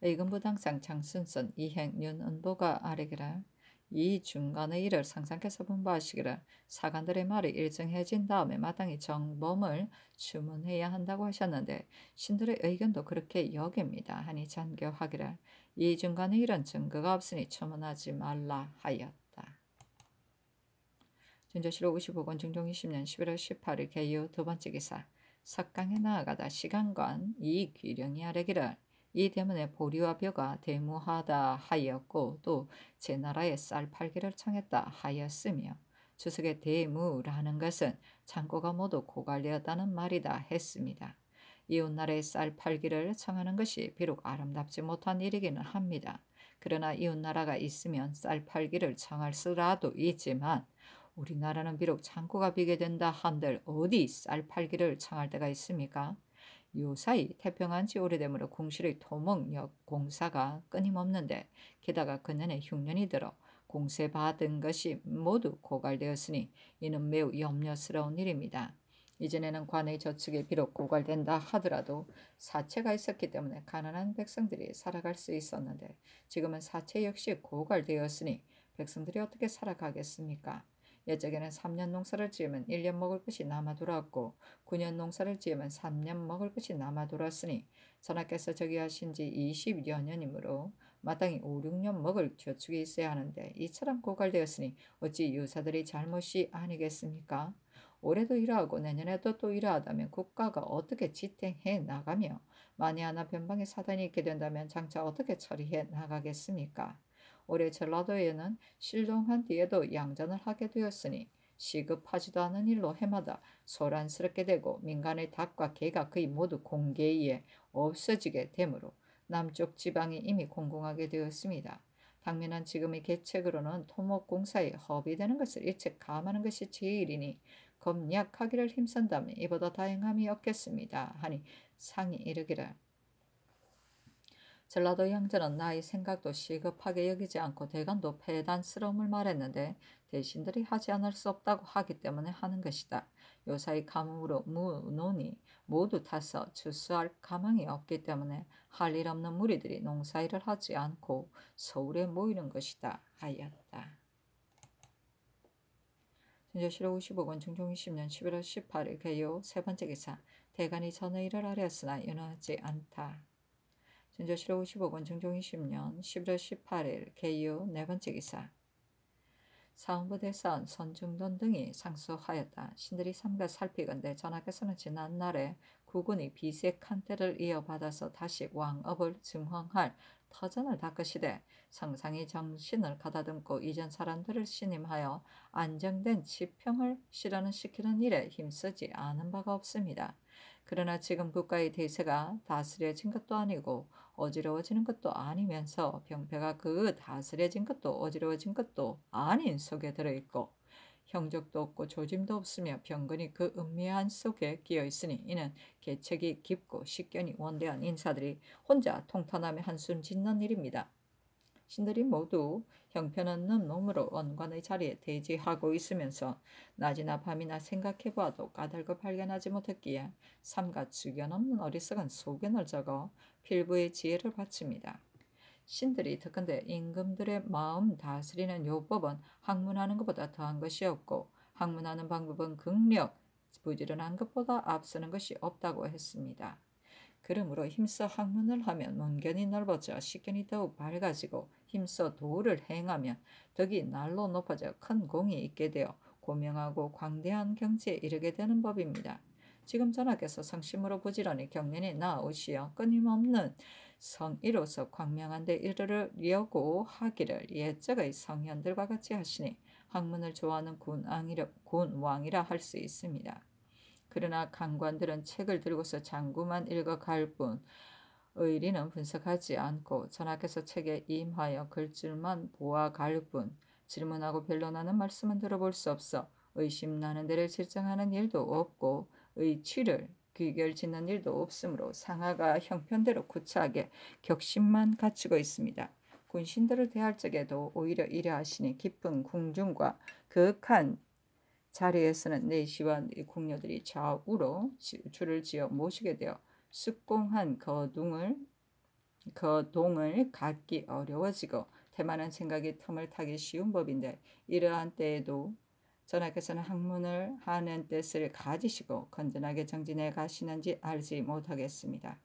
A: 의금부당상 장순선 이행 윤은보가 아래기라 이 중간의 일을 상상해서 분부하시기를 사관들의 말이 일정해진 다음에 마땅히 정범을 주문해야 한다고 하셨는데 신들의 의견도 그렇게 여깁니다. 하니 잔교하기를 이 중간의 일은 증거가 없으니 주문하지 말라 하였다. 전조시 55권 중종 20년 11월 18일 개요 두 번째 기사 석강에 나아가다 시간관 이귀령이 아래기를 이 때문에 보리와 벼가 대무하다 하였고 또 제나라의쌀 팔기를 청했다 하였으며 주석의 대무라는 것은 창고가 모두 고갈되었다는 말이다 했습니다. 이웃나라의 쌀 팔기를 청하는 것이 비록 아름답지 못한 일이기는 합니다. 그러나 이웃나라가 있으면 쌀 팔기를 청할 수라도 있지만 우리나라는 비록 창고가 비게 된다 한들 어디 쌀 팔기를 청할 때가 있습니까? 요사이 태평한 지 오래되므로 공실의 토목역 공사가 끊임없는데 게다가 그년에 흉년이 들어 공세받은 것이 모두 고갈되었으니 이는 매우 염려스러운 일입니다. 이전에는 관의 저축에 비록 고갈된다 하더라도 사체가 있었기 때문에 가난한 백성들이 살아갈 수 있었는데 지금은 사체 역시 고갈되었으니 백성들이 어떻게 살아가겠습니까? 옛적에는 3년 농사를 지으면 1년 먹을 것이 남아 돌았고 9년 농사를 지으면 3년 먹을 것이 남아 돌았으니 선하께서 저기 하신 지 20여 년이므로 마땅히 5, 6년 먹을 저축이 있어야 하는데 이처럼 고갈되었으니 어찌 유사들이 잘못이 아니겠습니까? 올해도 이러하고 내년에도 또이러하다면 국가가 어떻게 지탱해 나가며 만에 하나 변방에 사단이 있게 된다면 장차 어떻게 처리해 나가겠습니까? 올해 젤라도에는 실종한 뒤에도 양전을 하게 되었으니 시급하지도 않은 일로 해마다 소란스럽게 되고 민간의 닭과 개가 거의 모두 공개에 없어지게 되므로 남쪽 지방이 이미 공공하게 되었습니다. 당면한 지금의 계책으로는 토목공사에 허비되는 것을 일찍 감하는 것이 제일이니 검약하기를 힘쓴다면 이보다 다행함이 없겠습니다. 하니 상이 이르기를 전라도 형제는 나의 생각도 시급하게 여기지 않고 대간도 패단스러움을 말했는데 대신들이 하지 않을 수 없다고 하기 때문에 하는 것이다. 요사이 가뭄으로 무논이 모두 타서 추수할 가망이 없기 때문에 할 일 없는 무리들이 농사일을 하지 않고 서울에 모이는 것이다 하였다. 전자시로 55권 중종 20년 11월 18일 개요 세 번째 기사 대간이 전의 일을 하려으나 연하지 않다. 전조실록 55권 정종 20년 11월 18일 개유네 번째 기사 사원부 대선 선중돈 등이 상소하였다. 신들이 삼가 살피건대 전하께서는 지난 날에 국군이 비색한태를 이어받아서 다시 왕업을 증황할 터전을 닦으시되 상상이 정신을 가다듬고 이전 사람들을 신임하여 안정된 지평을 실현시키는 일에 힘쓰지 않은 바가 없습니다. 그러나 지금 국가의 대세가 다스려진 것도 아니고 어지러워지는 것도 아니면서 병폐가 그 다스려진 것도 어지러워진 것도 아닌 속에 들어있고 형적도 없고 조짐도 없으며 병근이 그 음미한 속에 끼어 있으니 이는 개척이 깊고 식견이 원대한 인사들이 혼자 통탄하며 한숨 짓는 일입니다. 신들이 모두 형편없는 몸으로 원관의 자리에 대지하고 있으면서 낮이나 밤이나 생각해보아도 까닭을 발견하지 못했기에 삼가 죽여넘는 어리석은 소견을 적어 필부의 지혜를 바칩니다. 신들이 특근대 임금들의 마음 다스리는 요법은 학문하는 것보다 더한 것이 없고 학문하는 방법은 극력, 부지런한 것보다 앞서는 것이 없다고 했습니다. 그러므로 힘써 학문을 하면 문견이 넓어져 시견이 더욱 밝아지고 힘써 도를 행하면 덕이 날로 높아져 큰 공이 있게 되어 고명하고 광대한 경지에 이르게 되는 법입니다. 지금 전하께서 성심으로 부지런히 경련에 나오시어 끊임없는 성의로서 광명한 데 이르려고 하기를 예적의 성현들과 같이 하시니 학문을 좋아하는 군왕이라 할 수 있습니다. 그러나 강관들은 책을 들고서 장구만 읽어 갈뿐 의리는 분석하지 않고 전하께서 책에 임하여 글줄만 보아갈 뿐 질문하고 변론하는 말씀은 들어볼 수 없어 의심나는 데를 질정하는 일도 없고 의취를 귀결짓는 일도 없으므로 상하가 형편대로 구차하게 격심만 갖추고 있습니다. 군신들을 대할 적에도 오히려 이려하시니 깊은 궁중과 극한 자리에서는 내시와 네 궁녀들이 좌우로 줄을 지어 모시게 되어 숙공한 거둥을 그 거동을 그 갖기 어려워지고 태만한 생각이 틈을 타기 쉬운 법인데 이러한 때에도 전하께서는 학문을 하는 뜻을 가지시고 건전하게 정진해 가시는지 알지 못하겠습니다.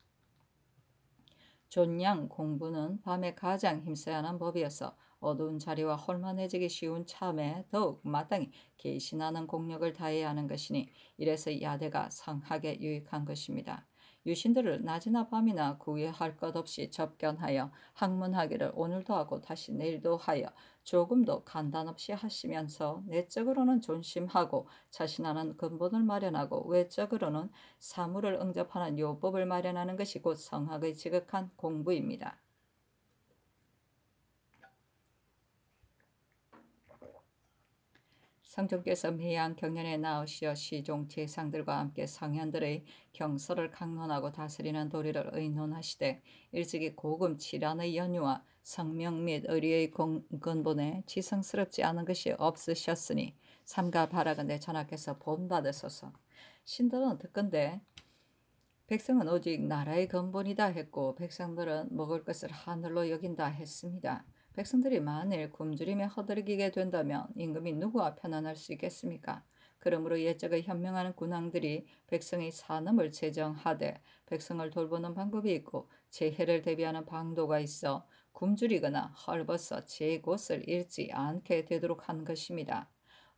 A: 존양 공부는 밤에 가장 힘써야 하는 법이어서 어두운 자리와 홀만해지기 쉬운 참에 더욱 마땅히 개신하는 공력을 다해야 하는 것이니 이래서 야대가 상하게 유익한 것입니다. 유신들을 낮이나 밤이나 구애할 것 없이 접견하여 학문하기를 오늘도 하고 다시 내일도 하여 조금도 간단없이 하시면서 내적으로는 존심하고 자신하는 근본을 마련하고 외적으로는 사물을 응접하는 요법을 마련하는 것이 곧 성학의 지극한 공부입니다. 성종께서 미양 경연에 나오시어 시종 제상들과 함께 상현들의 경서를 강론하고 다스리는 도리를 의논하시되 일찍이 고금 질환의 연유와 성명 및 의리의 근본에 지성스럽지 않은 것이 없으셨으니 삼가 바라건대 전하께서 본받으소서 신들은 듣건대 백성은 오직 나라의 근본이다 했고 백성들은 먹을 것을 하늘로 여긴다 했습니다. 백성들이 만일 굶주림에 허들기게 된다면 임금이 누구와 편안할 수 있겠습니까? 그러므로 예적의 현명하는 군왕들이 백성의 산업을 재정하되 백성을 돌보는 방법이 있고 재해를 대비하는 방도가 있어 굶주리거나 헐벗어 제곳을 잃지 않게 되도록 한 것입니다.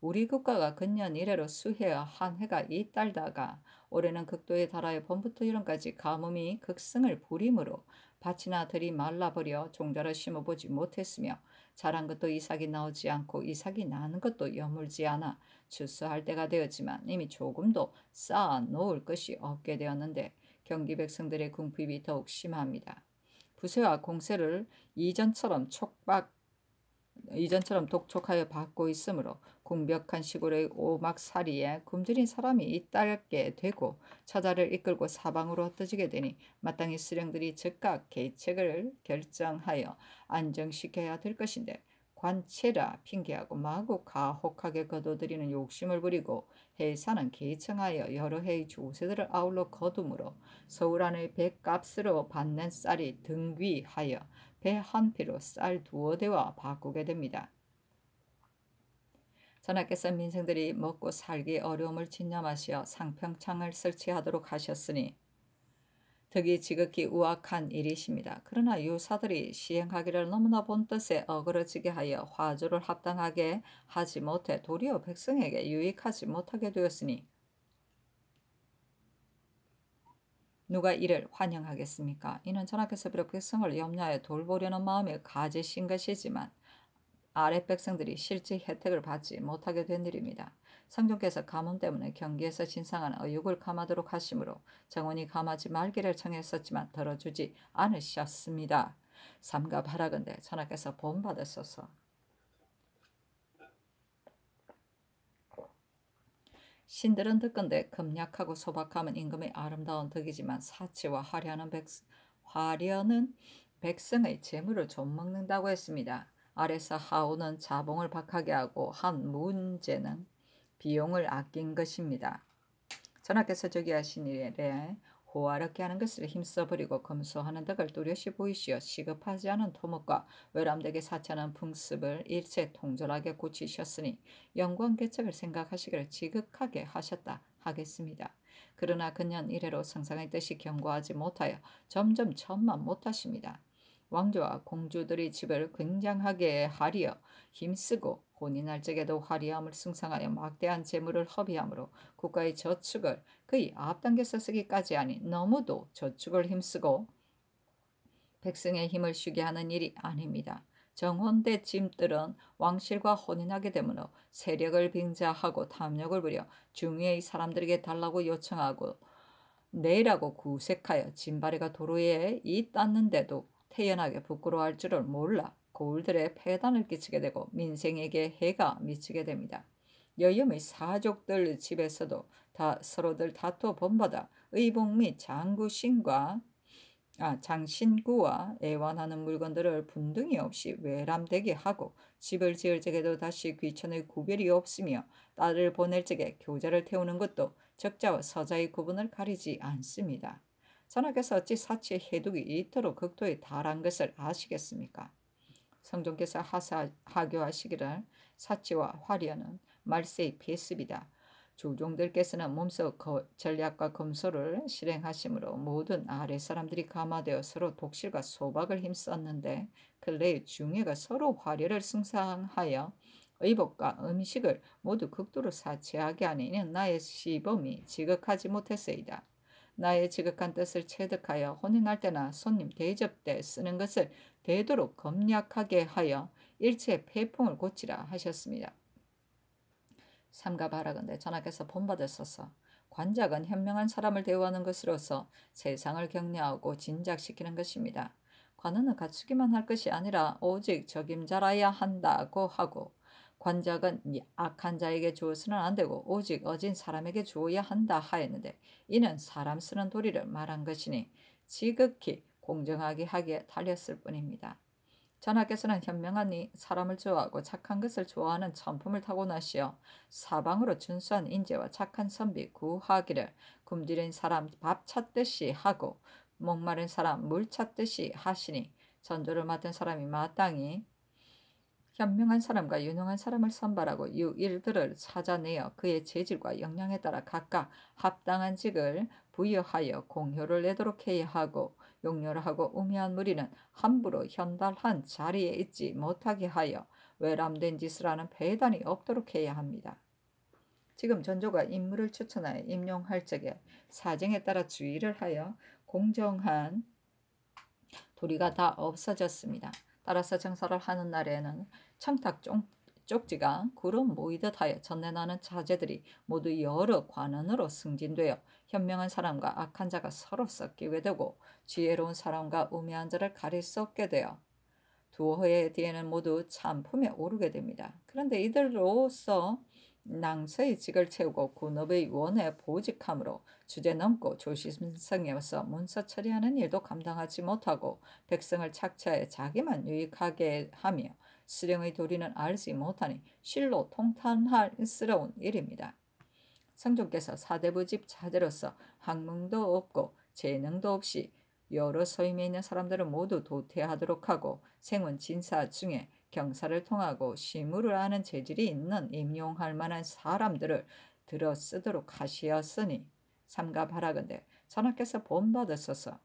A: 우리 국가가 근년 이래로 수해와 한해가 잇달다가 올해는 극도에 달하여 봄부터 이름까지 가뭄이 극성을 부림으로 밭이나 들이 말라버려 종자를 심어보지 못했으며 자란 것도 이삭이 나오지 않고 이삭이 나는 것도 여물지 않아 추수할 때가 되었지만 이미 조금도 쌓아 놓을 것이 없게 되었는데 경기 백성들의 궁핍이 더욱 심합니다. 부세와 공세를 이전처럼 촉박 이전처럼 독촉하여 받고 있으므로 공벽한 시골의 오막살이에 굶주린 사람이 잇따게 되고 처자를 이끌고 사방으로 흩어지게 되니 마땅히 수령들이 즉각 계책을 결정하여 안정시켜야 될 것인데 관체라 핑계하고 마구 가혹하게 거둬들이는 욕심을 부리고 해사는 계청하여 여러 해의 조세들을 아울러 거둠으로 서울 안의 배값으로 받는 쌀이 등귀하여 배 한 피로 쌀 두어 대와 바꾸게 됩니다. 전하께서 민생들이 먹고 살기 어려움을 진념하시어 상평창을 설치하도록 하셨으니 덕이 지극히 우악한 일이십니다. 그러나 유사들이 시행하기를 너무나 본뜻에 어그러지게 하여 화조를 합당하게 하지 못해 도리어 백성에게 유익하지 못하게 되었으니 누가 이를 환영하겠습니까? 이는 전하께서 비록 백성을 염려해 돌보려는 마음에 가지신 것이지만 아랫 백성들이 실제 혜택을 받지 못하게 된 일입니다. 성종께서 가뭄 때문에 경기에서 진상한 의욕을 감하도록 하심으로 정원이 감하지 말기를 청했었지만 들어주지 않으셨습니다. 삼가 바라건대 천하께서 본받으소서. 신들은 듣건대 급약하고 소박함은 임금의 아름다운 덕이지만 사치와 화려는 백, 화려는 백성의 재물을 좀먹는다고 했습니다. 아래서 하우는 자봉을 박하게 하고 한 문제는 비용을 아낀 것입니다. 전하께서 저기 하신 일에 호화롭게 하는 것을 힘써 버리고 검소하는 덕을 뚜렷이 보이시어 시급하지 않은 토목과 외람되게 사찬한 풍습을 일체 통절하게 고치셨으니 영광 개척을 생각하시기를 지극하게 하셨다 하겠습니다. 그러나 그년 이래로 성상의 뜻이 경고하지 못하여 점점 천만 못하십니다. 왕조와 공주들이 집을 굉장하게 하리어 힘쓰고 본인 날짜에도 화려함을 승상하여 막대한 재물을 허비함으로 국가의 저축을 그의 앞당겨서 쓰기까지 하니 너무도 저축을 힘쓰고 백성의 힘을 쉬게 하는 일이 아닙니다. 정혼대 짐들은 왕실과 혼인하게 되므로 세력을 빙자하고 탐욕을 부려 중위의 사람들에게 달라고 요청하고 내라고 구색하여 짐바리가 도로에 이 땄는데도 태연하게 부끄러워할 줄을 몰라 고울들의 폐단을 끼치게 되고 민생에게 해가 미치게 됩니다. 여염의 사족들 집에서도 다 서로들 다투어 본받아 의복 및 장구신과 아, 장신구와 애완하는 물건들을 분등이 없이 외람되게 하고 집을 지을 적에도 다시 귀천의 구별이 없으며 딸을 보낼 적에 교자를 태우는 것도 적자와 서자의 구분을 가리지 않습니다. 선하께서 어찌 사치의 해독이 이토록 극도에 달한 것을 아시겠습니까? 성종께서 하사, 하교하시기를 사치와 화려는 말세의 배습이다. 조종들께서는 몸소 거, 전략과 검소를 실행하심으로 모든 아래 사람들이 감화되어 서로 독실과 소박을 힘썼는데 근래의 중예가 서로 화려를 승상하여 의복과 음식을 모두 극도로 사치하게 하니 나의 시범이 지극하지 못했으이다. 나의 지극한 뜻을 체득하여 혼인할 때나 손님 대접 때 쓰는 것을 되도록 검략하게 하여 일체 폐풍을 고치라 하셨습니다. 삼가 바라건대 전하께서 본받으소서 관작은 현명한 사람을 대우하는 것으로서 세상을 격려하고 진작시키는 것입니다. 관원은 갖추기만 할 것이 아니라 오직 적임자라야 한다고 하고 관작은 악한 자에게 주어서는 안 되고 오직 어진 사람에게 주어야 한다 하였는데 이는 사람 쓰는 도리를 말한 것이니 지극히 공정하게 하기에 달렸을 뿐입니다. 전하께서는 현명하니 사람을 좋아하고 착한 것을 좋아하는 천품을 타고나시어 사방으로 준수한 인재와 착한 선비 구하기를 굶주린 사람 밥 찾듯이 하고 목마른 사람 물 찾듯이 하시니 전조를 맡은 사람이 마땅히 현명한 사람과 유능한 사람을 선발하고 이 일들을 찾아내어 그의 재질과 역량에 따라 각각 합당한 직을 부여하여 공효를 내도록 해야 하고 용료를 하고 우미한 무리는 함부로 현달한 자리에 있지 못하게 하여 외람된 짓을 하는 배단이 없도록 해야 합니다. 지금 전조가 인물을 추천하여 임용할 적에 사정에 따라 주의를 하여 공정한 도리가 다 없어졌습니다. 따라서 장사를 하는 날에는 청탁 쪽, 쪽지가 구름 모이듯 하여 전내나는 자재들이 모두 여러 관원으로 승진되어 현명한 사람과 악한 자가 서로 섞이게 되고 지혜로운 사람과 우매한 자를 가릴 수 없게 되어 두해의 뒤에는 모두 참품에 오르게 됩니다. 그런데 이들로서 낭서의 직을 채우고 군업의 원에 보직함으로 주제넘고 조심성에서 문서 처리하는 일도 감당하지 못하고 백성을 착취하여 자기만 유익하게 하며 수령의 도리는 알지 못하니 실로 통탄할스러운 일입니다. 성종께서 사대부집 자제로서 학문도 없고 재능도 없이 여러 서임에 있는 사람들을 모두 도태하도록 하고 생원 진사 중에 경사를 통하고 심무를 하는 재질이 있는 임용할 만한 사람들을 들어 쓰도록 하시었으니 삼가바라건대 선하께서 본받았소서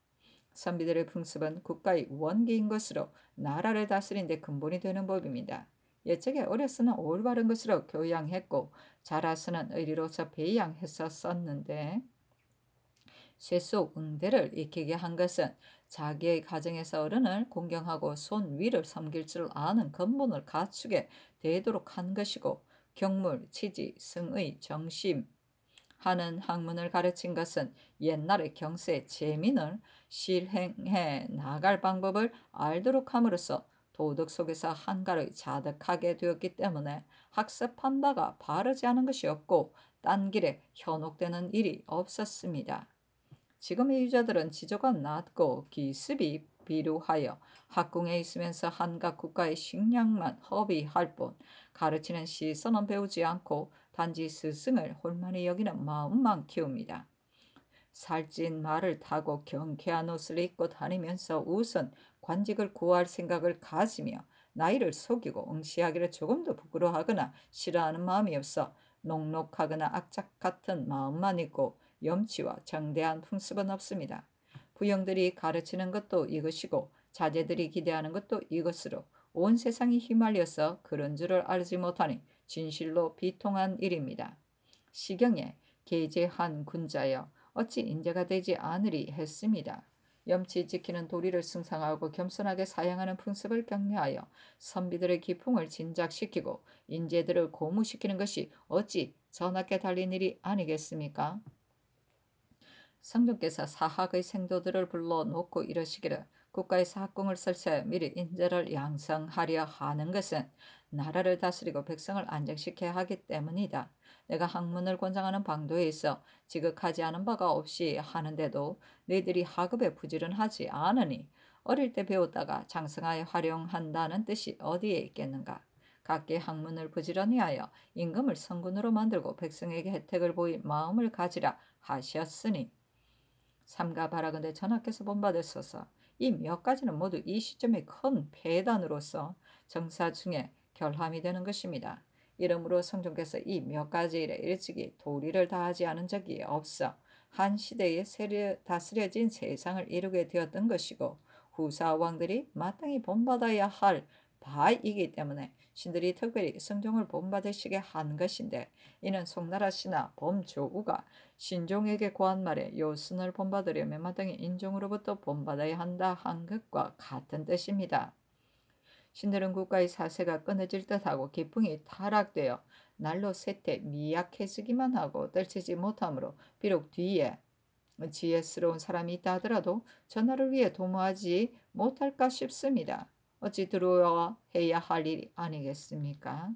A: 선비들의 풍습은 국가의 원기인 것으로 나라를 다스린 데 근본이 되는 법입니다. 예측에 어렸으는 올바른 것으로 교양했고 자라서는 의리로서 배양했었었는데 쇠속 응대를 익히게 한 것은 자기의 가정에서 어른을 공경하고 손 위를 섬길 줄 아는 근본을 갖추게 되도록 한 것이고 경물, 치지, 승의, 정심 하는 학문을 가르친 것은 옛날의 경세의 재민을 실행해 나갈 방법을 알도록 함으로써 도덕 속에서 한가를 자득하게 되었기 때문에 학습한 바가 바르지 않은 것이 없고 딴 길에 현혹되는 일이 없었습니다. 지금의 유자들은 지조가 낮고 기습이 비루하여 학궁에 있으면서 한각 국가의 식량만 허비할 뿐 가르치는 시선은 배우지 않고 단지 스승을 홀만히 여기는 마음만 키웁니다. 살찐 말을 타고 경쾌한 옷을 입고 다니면서 우선 관직을 구할 생각을 가지며 나이를 속이고 응시하기를 조금도 부끄러워하거나 싫어하는 마음이 없어 녹록하거나 악착 같은 마음만 있고 염치와 장대한 풍습은 없습니다. 부영들이 가르치는 것도 이것이고 자제들이 기대하는 것도 이것으로 온 세상이 휘말려서 그런 줄을 알지 못하니 진실로 비통한 일입니다. 시경에 계제한 군자여 어찌 인재가 되지 않으리 했습니다. 염치 지키는 도리를 승상하고 겸손하게 사양하는 풍습을 격려하여 선비들의 기풍을 진작시키고 인재들을 고무시키는 것이 어찌 전학께 달린 일이 아니겠습니까? 성령께서 사학의 생도들을 불러 놓고 이러시기를 국가의사 학공을 설치하여 미리 인재를 양성하려 하는 것은 나라를 다스리고 백성을 안정시켜야 하기 때문이다. 내가 학문을 권장하는 방도에 있어 지극하지 않은 바가 없이 하는데도 너희들이 학업에 부지런하지 않으니 어릴 때 배웠다가 장성하여 활용한다는 뜻이 어디에 있겠는가? 각기 학문을 부지런히 하여 임금을 성군으로 만들고 백성에게 혜택을 보일 마음을 가지라 하셨으니 삼가 바라건대 전하께서 본받으소서 이 몇 가지는 모두 이 시점의 큰 폐단으로서 정사 중에 결함이 되는 것입니다. 이러므로 성종께서 이 몇 가지 일에 일찍이 도리를 다하지 않은 적이 없어 한 시대에 세려, 다스려진 세상을 이루게 되었던 것이고 후사 왕들이 마땅히 본받아야 할 바이기 때문에 신들이 특별히 성종을 본받으시게 한 것인데 이는 송나라 씨나 범조우가 신종에게 고한 말에 요순을 본받으려면 마땅히 인종으로부터 본받아야 한다 한 것과 같은 뜻입니다. 신들은 국가의 사세가 끊어질 듯하고 기풍이 타락되어 날로 세태 미약해지기만 하고 떨치지 못하므로 비록 뒤에 지혜스러운 사람이 있다 하더라도 전하를 위해 도모하지 못할까 싶습니다. 어찌 들어워해야할일 아니겠습니까?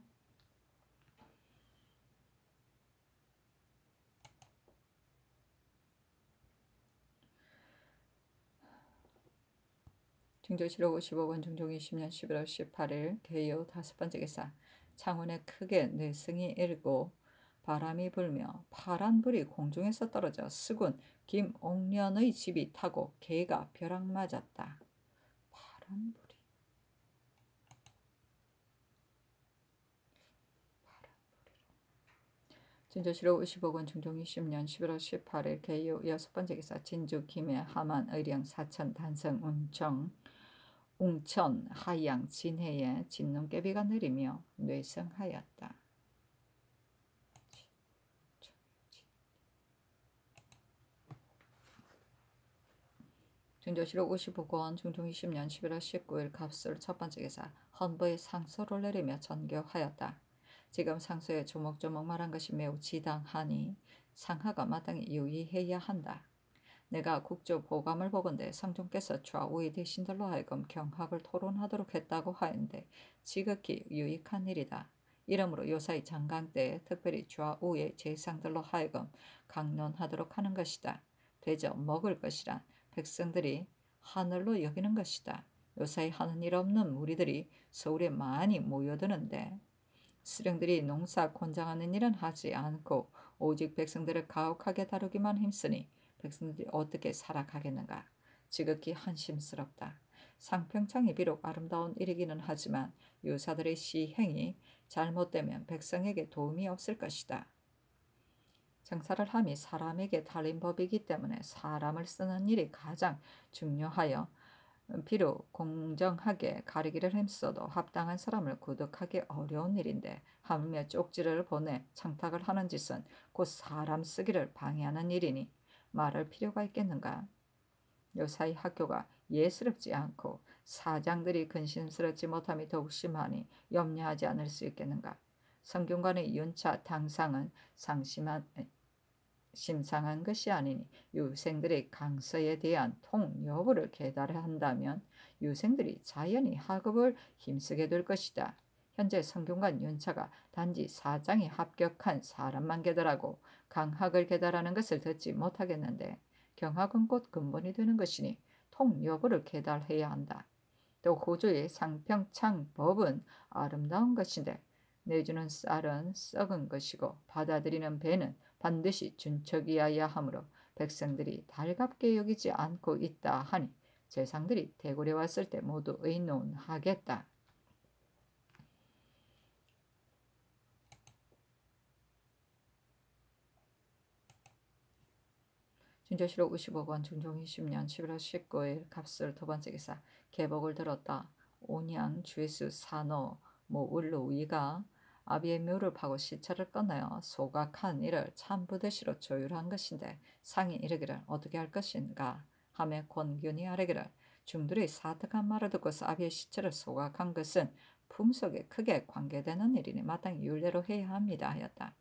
A: 중조실록 55권 중종 20년 11월 18일 개요 다섯 번째 기사 창원에 크게 뇌승이 일고 바람이 불며 파란 불이 공중에서 떨어져 스군 김옥련의 집이 타고 개가 벼락 맞았다. 파란 불이 진주시로 55권 중종 20년 11월 18일 개요 여섯 번째 기사 진주 김해 하만 의령 사천 단성 운청 웅천 하양 진해에 진눈깨비가 내리며 뇌성하였다. 중조시로 55권 중종 20년 11월 19일 갑술 첫 번째 기사 헌부의 상소를 내리며 전교하였다. 지금 상소에 조목조목 말한 것이 매우 지당하니 상하가 마땅히 유의해야 한다. 내가 국조 보감을 보건대 성종께서 좌우의 대신들로 하여금 경합을 토론하도록 했다고 하는데 지극히 유익한 일이다. 이러므로 요사이 장강 때 특별히 좌우의 재상들로 하여금 강론하도록 하는 것이다. 되저 먹을 것이란 백성들이 하늘로 여기는 것이다. 요사이 하는 일 없는 우리들이 서울에 많이 모여드는데 수령들이 농사 권장하는 일은 하지 않고 오직 백성들을 가혹하게 다루기만 힘쓰니 백성들이 어떻게 살아가겠는가 지극히 한심스럽다. 상평창이 비록 아름다운 일이기는 하지만 유사들의 시행이 잘못되면 백성에게 도움이 없을 것이다. 정사를 함이 사람에게 달린 법이기 때문에 사람을 쓰는 일이 가장 중요하여 비록 공정하게 가리기를 힘써도 합당한 사람을 구득하기 어려운 일인데 하물며 쪽지를 보내 창탁을 하는 짓은 곧 사람 쓰기를 방해하는 일이니 말할 필요가 있겠는가? 요사이 학교가 예스럽지 않고 사장들이 근심스럽지 못함이 더욱 심하니 염려하지 않을 수 있겠는가? 성균관의 윤차 당상은 상심한 심상한 것이 아니니 유생들의 강서에 대한 통 여부를 깨달아 한다면 유생들이 자연히 학업을 힘쓰게 될 것이다. 현재 성균관 윤차가 단지 사장에 합격한 사람만 깨달아고 강학을 깨달아는 것을 듣지 못하겠는데 경학은 곧 근본이 되는 것이니 통 여부를 깨달아야 한다. 또 호주의 상평창법은 아름다운 것인데 내주는 쌀은 썩은 것이고 받아들이는 배는 반드시 준척이어야 하므로 백성들이 달갑게 여기지 않고 있다 하니 재상들이 대궐에 왔을 때 모두 의논하겠다. 준조시로 55권 중종 20년 11월 19일 갑술 두 번째 기사 개복을 들었다. 온양 주수 산호 모울로 위가 아비의 묘를 파고 시체를 꺼내어 소각한 이를 참부대시로 조율한 것인데 상이 이르기를 어떻게 할 것인가 하며 권균이 아뢰기를 중들이 사특한 말을 듣고서 아비의 시체를 소각한 것은 풍속에 크게 관계되는 일이니 마땅히 율례로 해야 합니다 하였다.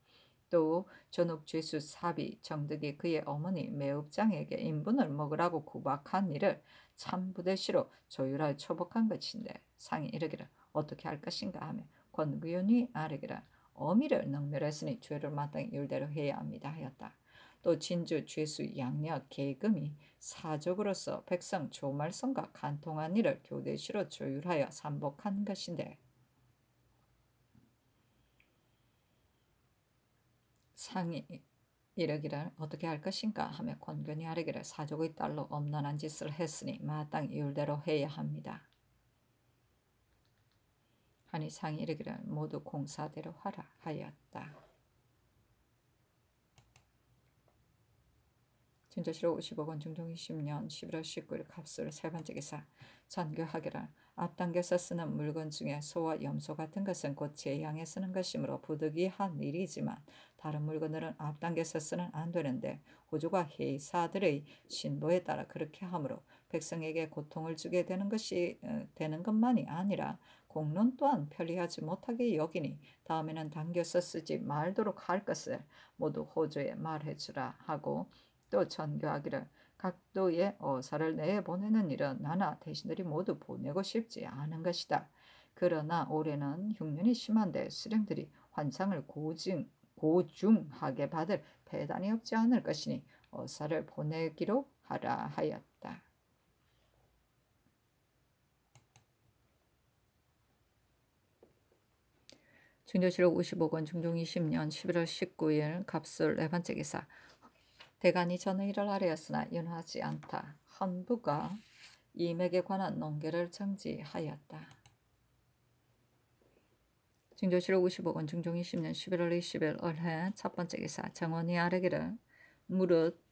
A: 또 전옥 죄수 사비 정득이 그의 어머니 매읍장에게 인분을 먹으라고 구박한 일을 참부대시로 조율할 초복한 것인데 상이 이르기를 어떻게 할 것인가 하며 권구윤이 아뢰기라 어미를 능멸했으니 죄를 마땅히 율대로 해야 합니다 하였다. 또 진주 죄수 양력 계금이 사족으로서 백성 조말성과 간통한 일을 교대시로 조율하여 삼복한 것인데 상이 이르기를 어떻게 할 것인가 하며 권견이 아르기를 사족의 딸로 엄난한 짓을 했으니 마땅히 율대로 해야 합니다. 하니 상이 이르기를 모두 공사대로 하라 하였다. 진저시로 55권 중종 20년 11월 19일 갑수세 번째 기사 전교하기를 앞당겨서 쓰는 물건 중에 소와 염소 같은 것은 곧 제양에 쓰는 것이므로 부득이한 일이지만 다른 물건들은 앞당겨서 쓰는 안 되는데 호주가 회사들의 신보에 따라 그렇게 함으로 백성에게 고통을 주게 되는 것이 어, 되는 것만이 아니라 공론 또한 편리하지 못하게 여기니 다음에는 당겨서 쓰지 말도록 할 것을 모두 호조에 말해주라 하고 또 전교하기를 각도의 어사를 내보내는 일은 나나 대신들이 모두 보내고 싶지 않은 것이다. 그러나 올해는 흉년이 심한데 수령들이 환상을 고증, 고중하게 받을 배단이 없지 않을 것이니 어사를 보내기로 하라 하였다. 중조실록 55권 중종 20년 11월 19일 갑술 네 번째 기사 대간이 저는 이를 아래였으나 연하지 않다. 헌부가 이맥에 관한 논계를 정지하였다. 중조실록 55권 중종 20년 11월 20일 올해 첫 번째 기사 정원이 아래기를 무릇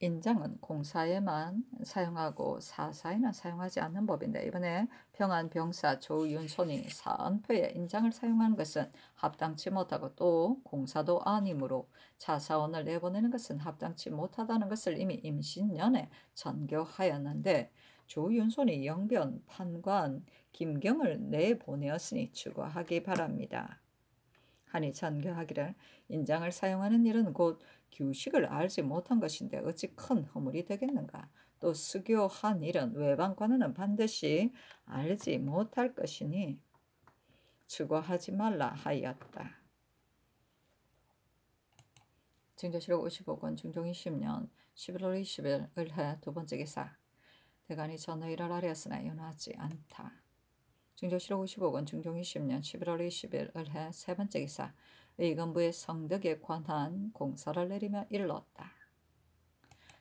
A: 인장은 공사에만 사용하고 사사에는 사용하지 않는 법인데 이번에 평안병사 조윤손이 사안표에 인장을 사용한 것은 합당치 못하고 또 공사도 아니므로 자사원을 내보내는 것은 합당치 못하다는 것을 이미 임신년에 전교하였는데 조윤손이 영변 판관 김경을 내보내었으니 추구하기 바랍니다. 하니 전교하기를 인장을 사용하는 일은 곧 규식을 알지 못한 것인데 어찌 큰 허물이 되겠는가? 또 수교한 일은 외방관은 반드시 알지 못할 것이니 추구하지 말라 하였다. 증조실록 55권 중종 20년 11월 20일 을해 두 번째 기사 대간이 전의를 하려으나 연하지 않다. 증조실록 55권 중종 20년 11월 20일 을해 세 번째 기사 의금부의 성덕에 관한 공사를 내리며 일렀다.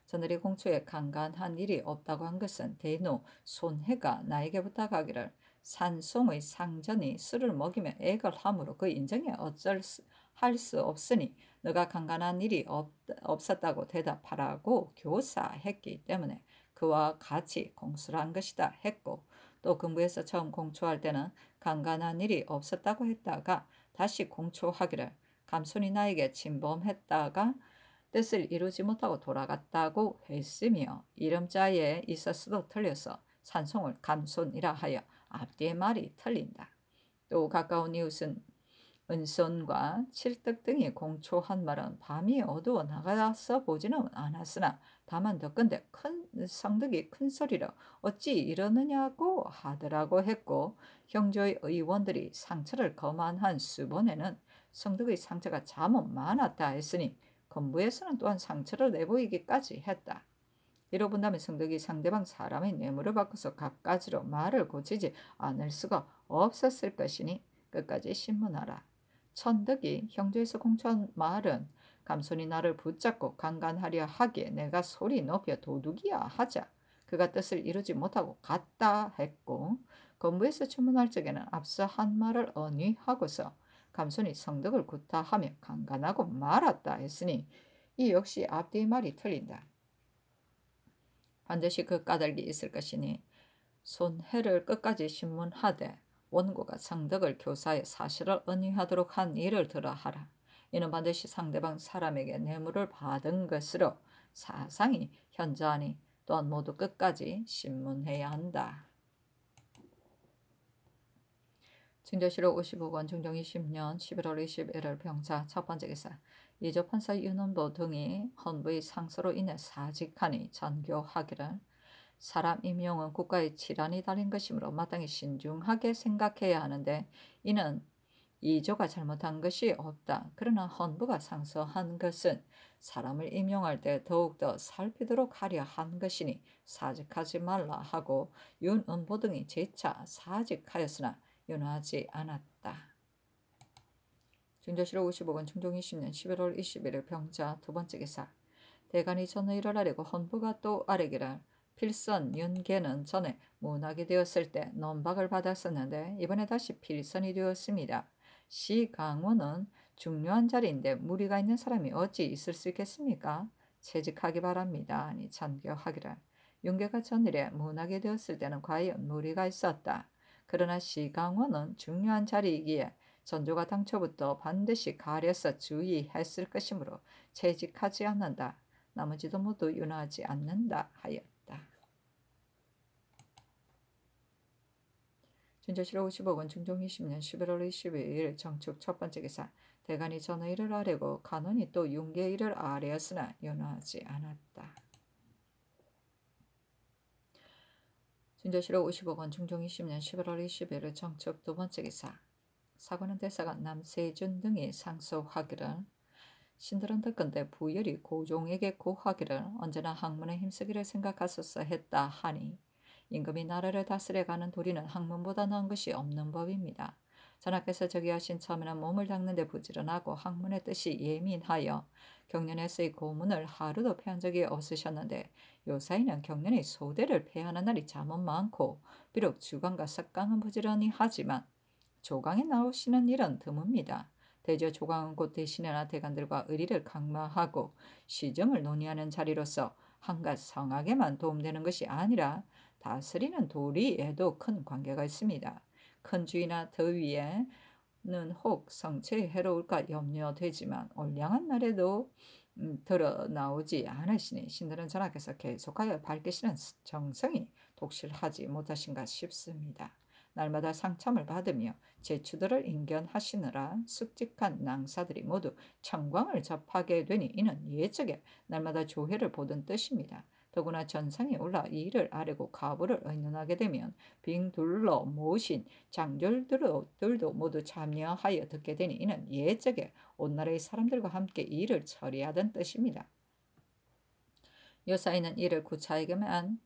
A: 저늘이 공초에 강간한 일이 없다고 한 것은 대노 손해가 나에게 부탁하기를 산송의 상전이 술을 먹이며 애걸 함으로 그 인정에 어쩔 수, 할수 없으니 너가 강간한 일이 없, 없었다고 대답하라고 교사했기 때문에 그와 같이 공수를 한 것이다 했고 또 근무에서 처음 공초할 때는 강간한 일이 없었다고 했다가 다시 공초하기를 감손이 나에게 침범했다가 뜻을 이루지 못하고 돌아갔다고 했으며 이름자에 있었어도 틀려서 산송을 감손이라 하여 앞뒤의 말이 틀린다. 또 가까운 이웃은 은손과 칠득 등이 공초한 말은 밤이 어두워 나가서 보지는 않았으나 다만 더건데큰 성득이 큰 소리로 어찌 이러느냐고 하더라고 했고 형조의 의원들이 상처를 거만한 수본에는 성득의 상처가 자못 많았다 했으니 건부에서는 또한 상처를 내보이기까지 했다. 이로 본다면 성덕이 상대방 사람의 뇌물을 바꿔서 갖가지로 말을 고치지 않을 수가 없었을 것이니 끝까지 신문하라. 천덕이 형제에서 공천 말은 감손이 나를 붙잡고 강간하려 하게 내가 소리 높여 도둑이야 하자 그가 뜻을 이루지 못하고 갔다 했고 건부에서 주문할 적에는 앞서 한 말을 언니하고서 감손이 성덕을 구타하며 강간하고 말았다 했으니 이 역시 앞뒤 말이 틀린다. 반드시 그 까닭이 있을 것이니 손해를 끝까지 신문하되 원고가 상덕을 교사의 사실을 언의하도록 한 일을 들어하라. 이는 반드시 상대방 사람에게 뇌물을 받은 것으로 사상이 현저하니 또한 모두 끝까지 신문해야 한다. 증조시로 55권 중종 20년 11월 21일 병사 첫 번째 기사 이조 판사 윤원보 등이 헌부의 상소로 인해 사직하니 전교하기를 사람 임용은 국가의 치란이 달린 것이므로 마땅히 신중하게 생각해야 하는데 이는 이조가 잘못한 것이 없다. 그러나 헌부가 상서한 것은 사람을 임용할 때 더욱더 살피도록 하려 한 것이니 사직하지 말라 하고 윤은보 등이 재차 사직하였으나 윤하지 않았다. 중조시로 55권 중종 20년 11월 21일 병자 두 번째 기사 대간이 전의를 아려고 헌부가 또 아래기를 필선 윤계는 전에 문학이 되었을 때 논박을 받았었는데 이번에 다시 필선이 되었습니다. 시강원은 중요한 자리인데 무리가 있는 사람이 어찌 있을 수 있겠습니까? 채직하기 바랍니다. 아니 참교하기를. 윤계가 전일에 문학이 되었을 때는 과연 무리가 있었다. 그러나 시강원은 중요한 자리이기에 전조가 당초부터 반드시 가려서 주의했을 것이므로 채직하지 않는다. 나머지도 모두 윤하지 않는다 하여 진자실록 55권 중종 20년 11월 22일 정축 첫 번째 기사 대간이 전의 일을 아래고 간원이 또 융계의 일을 아래였으나 연하지 않았다. 진자실록 55권 중종 20년 11월 21일 정축 두 번째 기사 사관는대사가 남세준 등이 상소하기를 신들은 듣건대 부열이 고종에게 고하기를 언제나 학문에 힘쓰기를 생각하소서 했다 하니 임금이 나라를 다스려가는 도리는 학문보다 나은 것이 없는 법입니다. 전하께서 저기하신 처음에는 몸을 닦는데 부지런하고 학문의 뜻이 예민하여 경련에 쓰인 고문을 하루도 패한 적이 없으셨는데 요사이는 경련의 소대를 패하는 날이 잠은 많고 비록 주강과 석강은 부지런히 하지만 조강에 나오시는 일은 드뭅니다. 대저 조강은 곧 대신하나 대관들과 의리를 강화하고 시정을 논의하는 자리로서 한갓 성악에만 도움되는 것이 아니라 다스리는 도리에도 큰 관계가 있습니다. 큰 주의나 더위에는 혹 성체에 해로울까 염려되지만 올량한 날에도 음, 드러나오지 않으시니 신들은 전하께서 계속하여 밝히시는 정성이 독실하지 못하신가 싶습니다. 날마다 상참을 받으며 제추들을 인견하시느라 숙직한 낭사들이 모두 청광을 접하게 되니 이는 예측에 날마다 조회를 보던 뜻입니다. 더구나 전상에 올라 이를 아래고 가부를 의논하게 되면 빙둘러 모신 장졸들도 모두 참여하여 듣게 되니 이는 예적에 온 나라의 사람들과 함께 일을 처리하던 뜻입니다. 여사인은 이를 구차에게만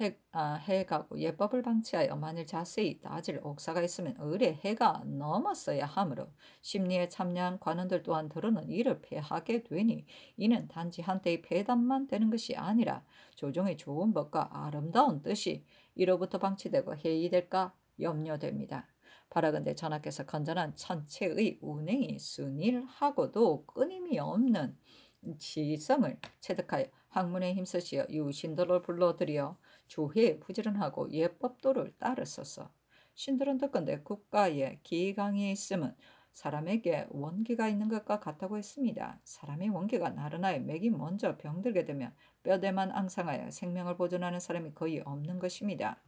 A: 해, 아, 해가고 예법을 방치하여 만일 자세히 따질 옥사가 있으면 을의 해가 넘었어야 하므로 심리에 참여한 관원들 또한 들어는 이를 폐하게 되니 이는 단지 한때의 폐단만 되는 것이 아니라 조정의 좋은 법과 아름다운 뜻이 이로부터 방치되고 해이될까 염려됩니다. 바라건대 전하께서 건전한 천체의 운행이 순일하고도 끊임이 없는 지성을 체득하여 학문에 힘쓰시어 유신들을 불러들여 주의 부지런하고 예법도를 따르소서. 신들은 듣건대 국가에 기강이 있음은 사람에게 원기가 있는 것과 같다고 했습니다. 사람이 원기가 나른나에 맥이 먼저 병들게 되면 뼈대만 앙상하여 생명을 보존하는 사람이 거의 없는 것입니다.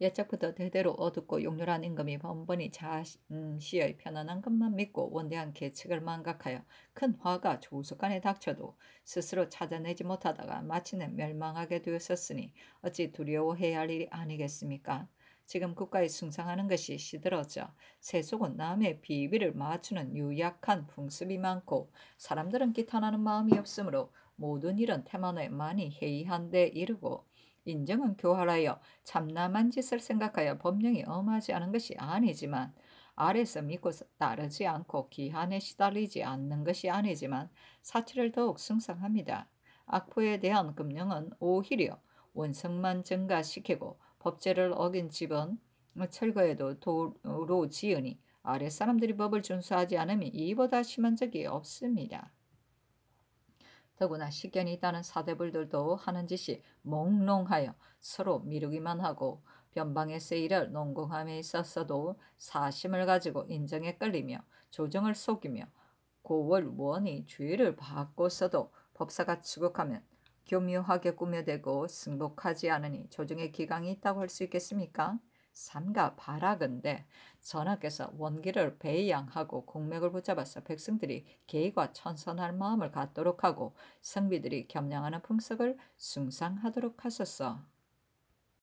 A: 옛적부터 대대로 어둡고 용렬한 임금이 번번이 자신시의 편안한 것만 믿고 원대한 계측을 망각하여 큰 화가 조수간에 닥쳐도 스스로 찾아내지 못하다가 마치는 멸망하게 되었으니 었 어찌 두려워해야 할 일이 아니겠습니까? 지금 국가에 숭상하는 것이 시들어져 세속은 남의 비위를 맞추는 유약한 풍습이 많고 사람들은 기탄하는 마음이 없으므로 모든 일은 테마노에 많이 해이한 데 이르고 인정은 교활하여 참남한 짓을 생각하여 법령이 엄하지 않은 것이 아니지만 아래서 믿고 따르지 않고 기한에 시달리지 않는 것이 아니지만 사치를 더욱 승상합니다. 악포에 대한 금령은 오히려 원성만 증가시키고 법제를 어긴 집은 철거에도 도로 지으니 아랫사람들이 법을 준수하지 않음이 이보다 심한 적이 없습니다. 더구나 식견이 있다는 사대불들도 하는 짓이 몽롱하여 서로 미루기만 하고 변방에서일을 농공함에 있었어도 사심을 가지고 인정에 끌리며 조정을 속이며 고월 원이 주의를 받고서도 법사가 추국하면 교묘하게 꾸며대고 승복하지 않으니 조정의 기강이 있다고 할 수 있겠습니까? 삼가 바라건대 전하께서 원기를 배양하고 공맥을 붙잡아서 백성들이 계의와 천선할 마음을 갖도록 하고 성비들이 겸양하는 풍속을 숭상하도록 하소서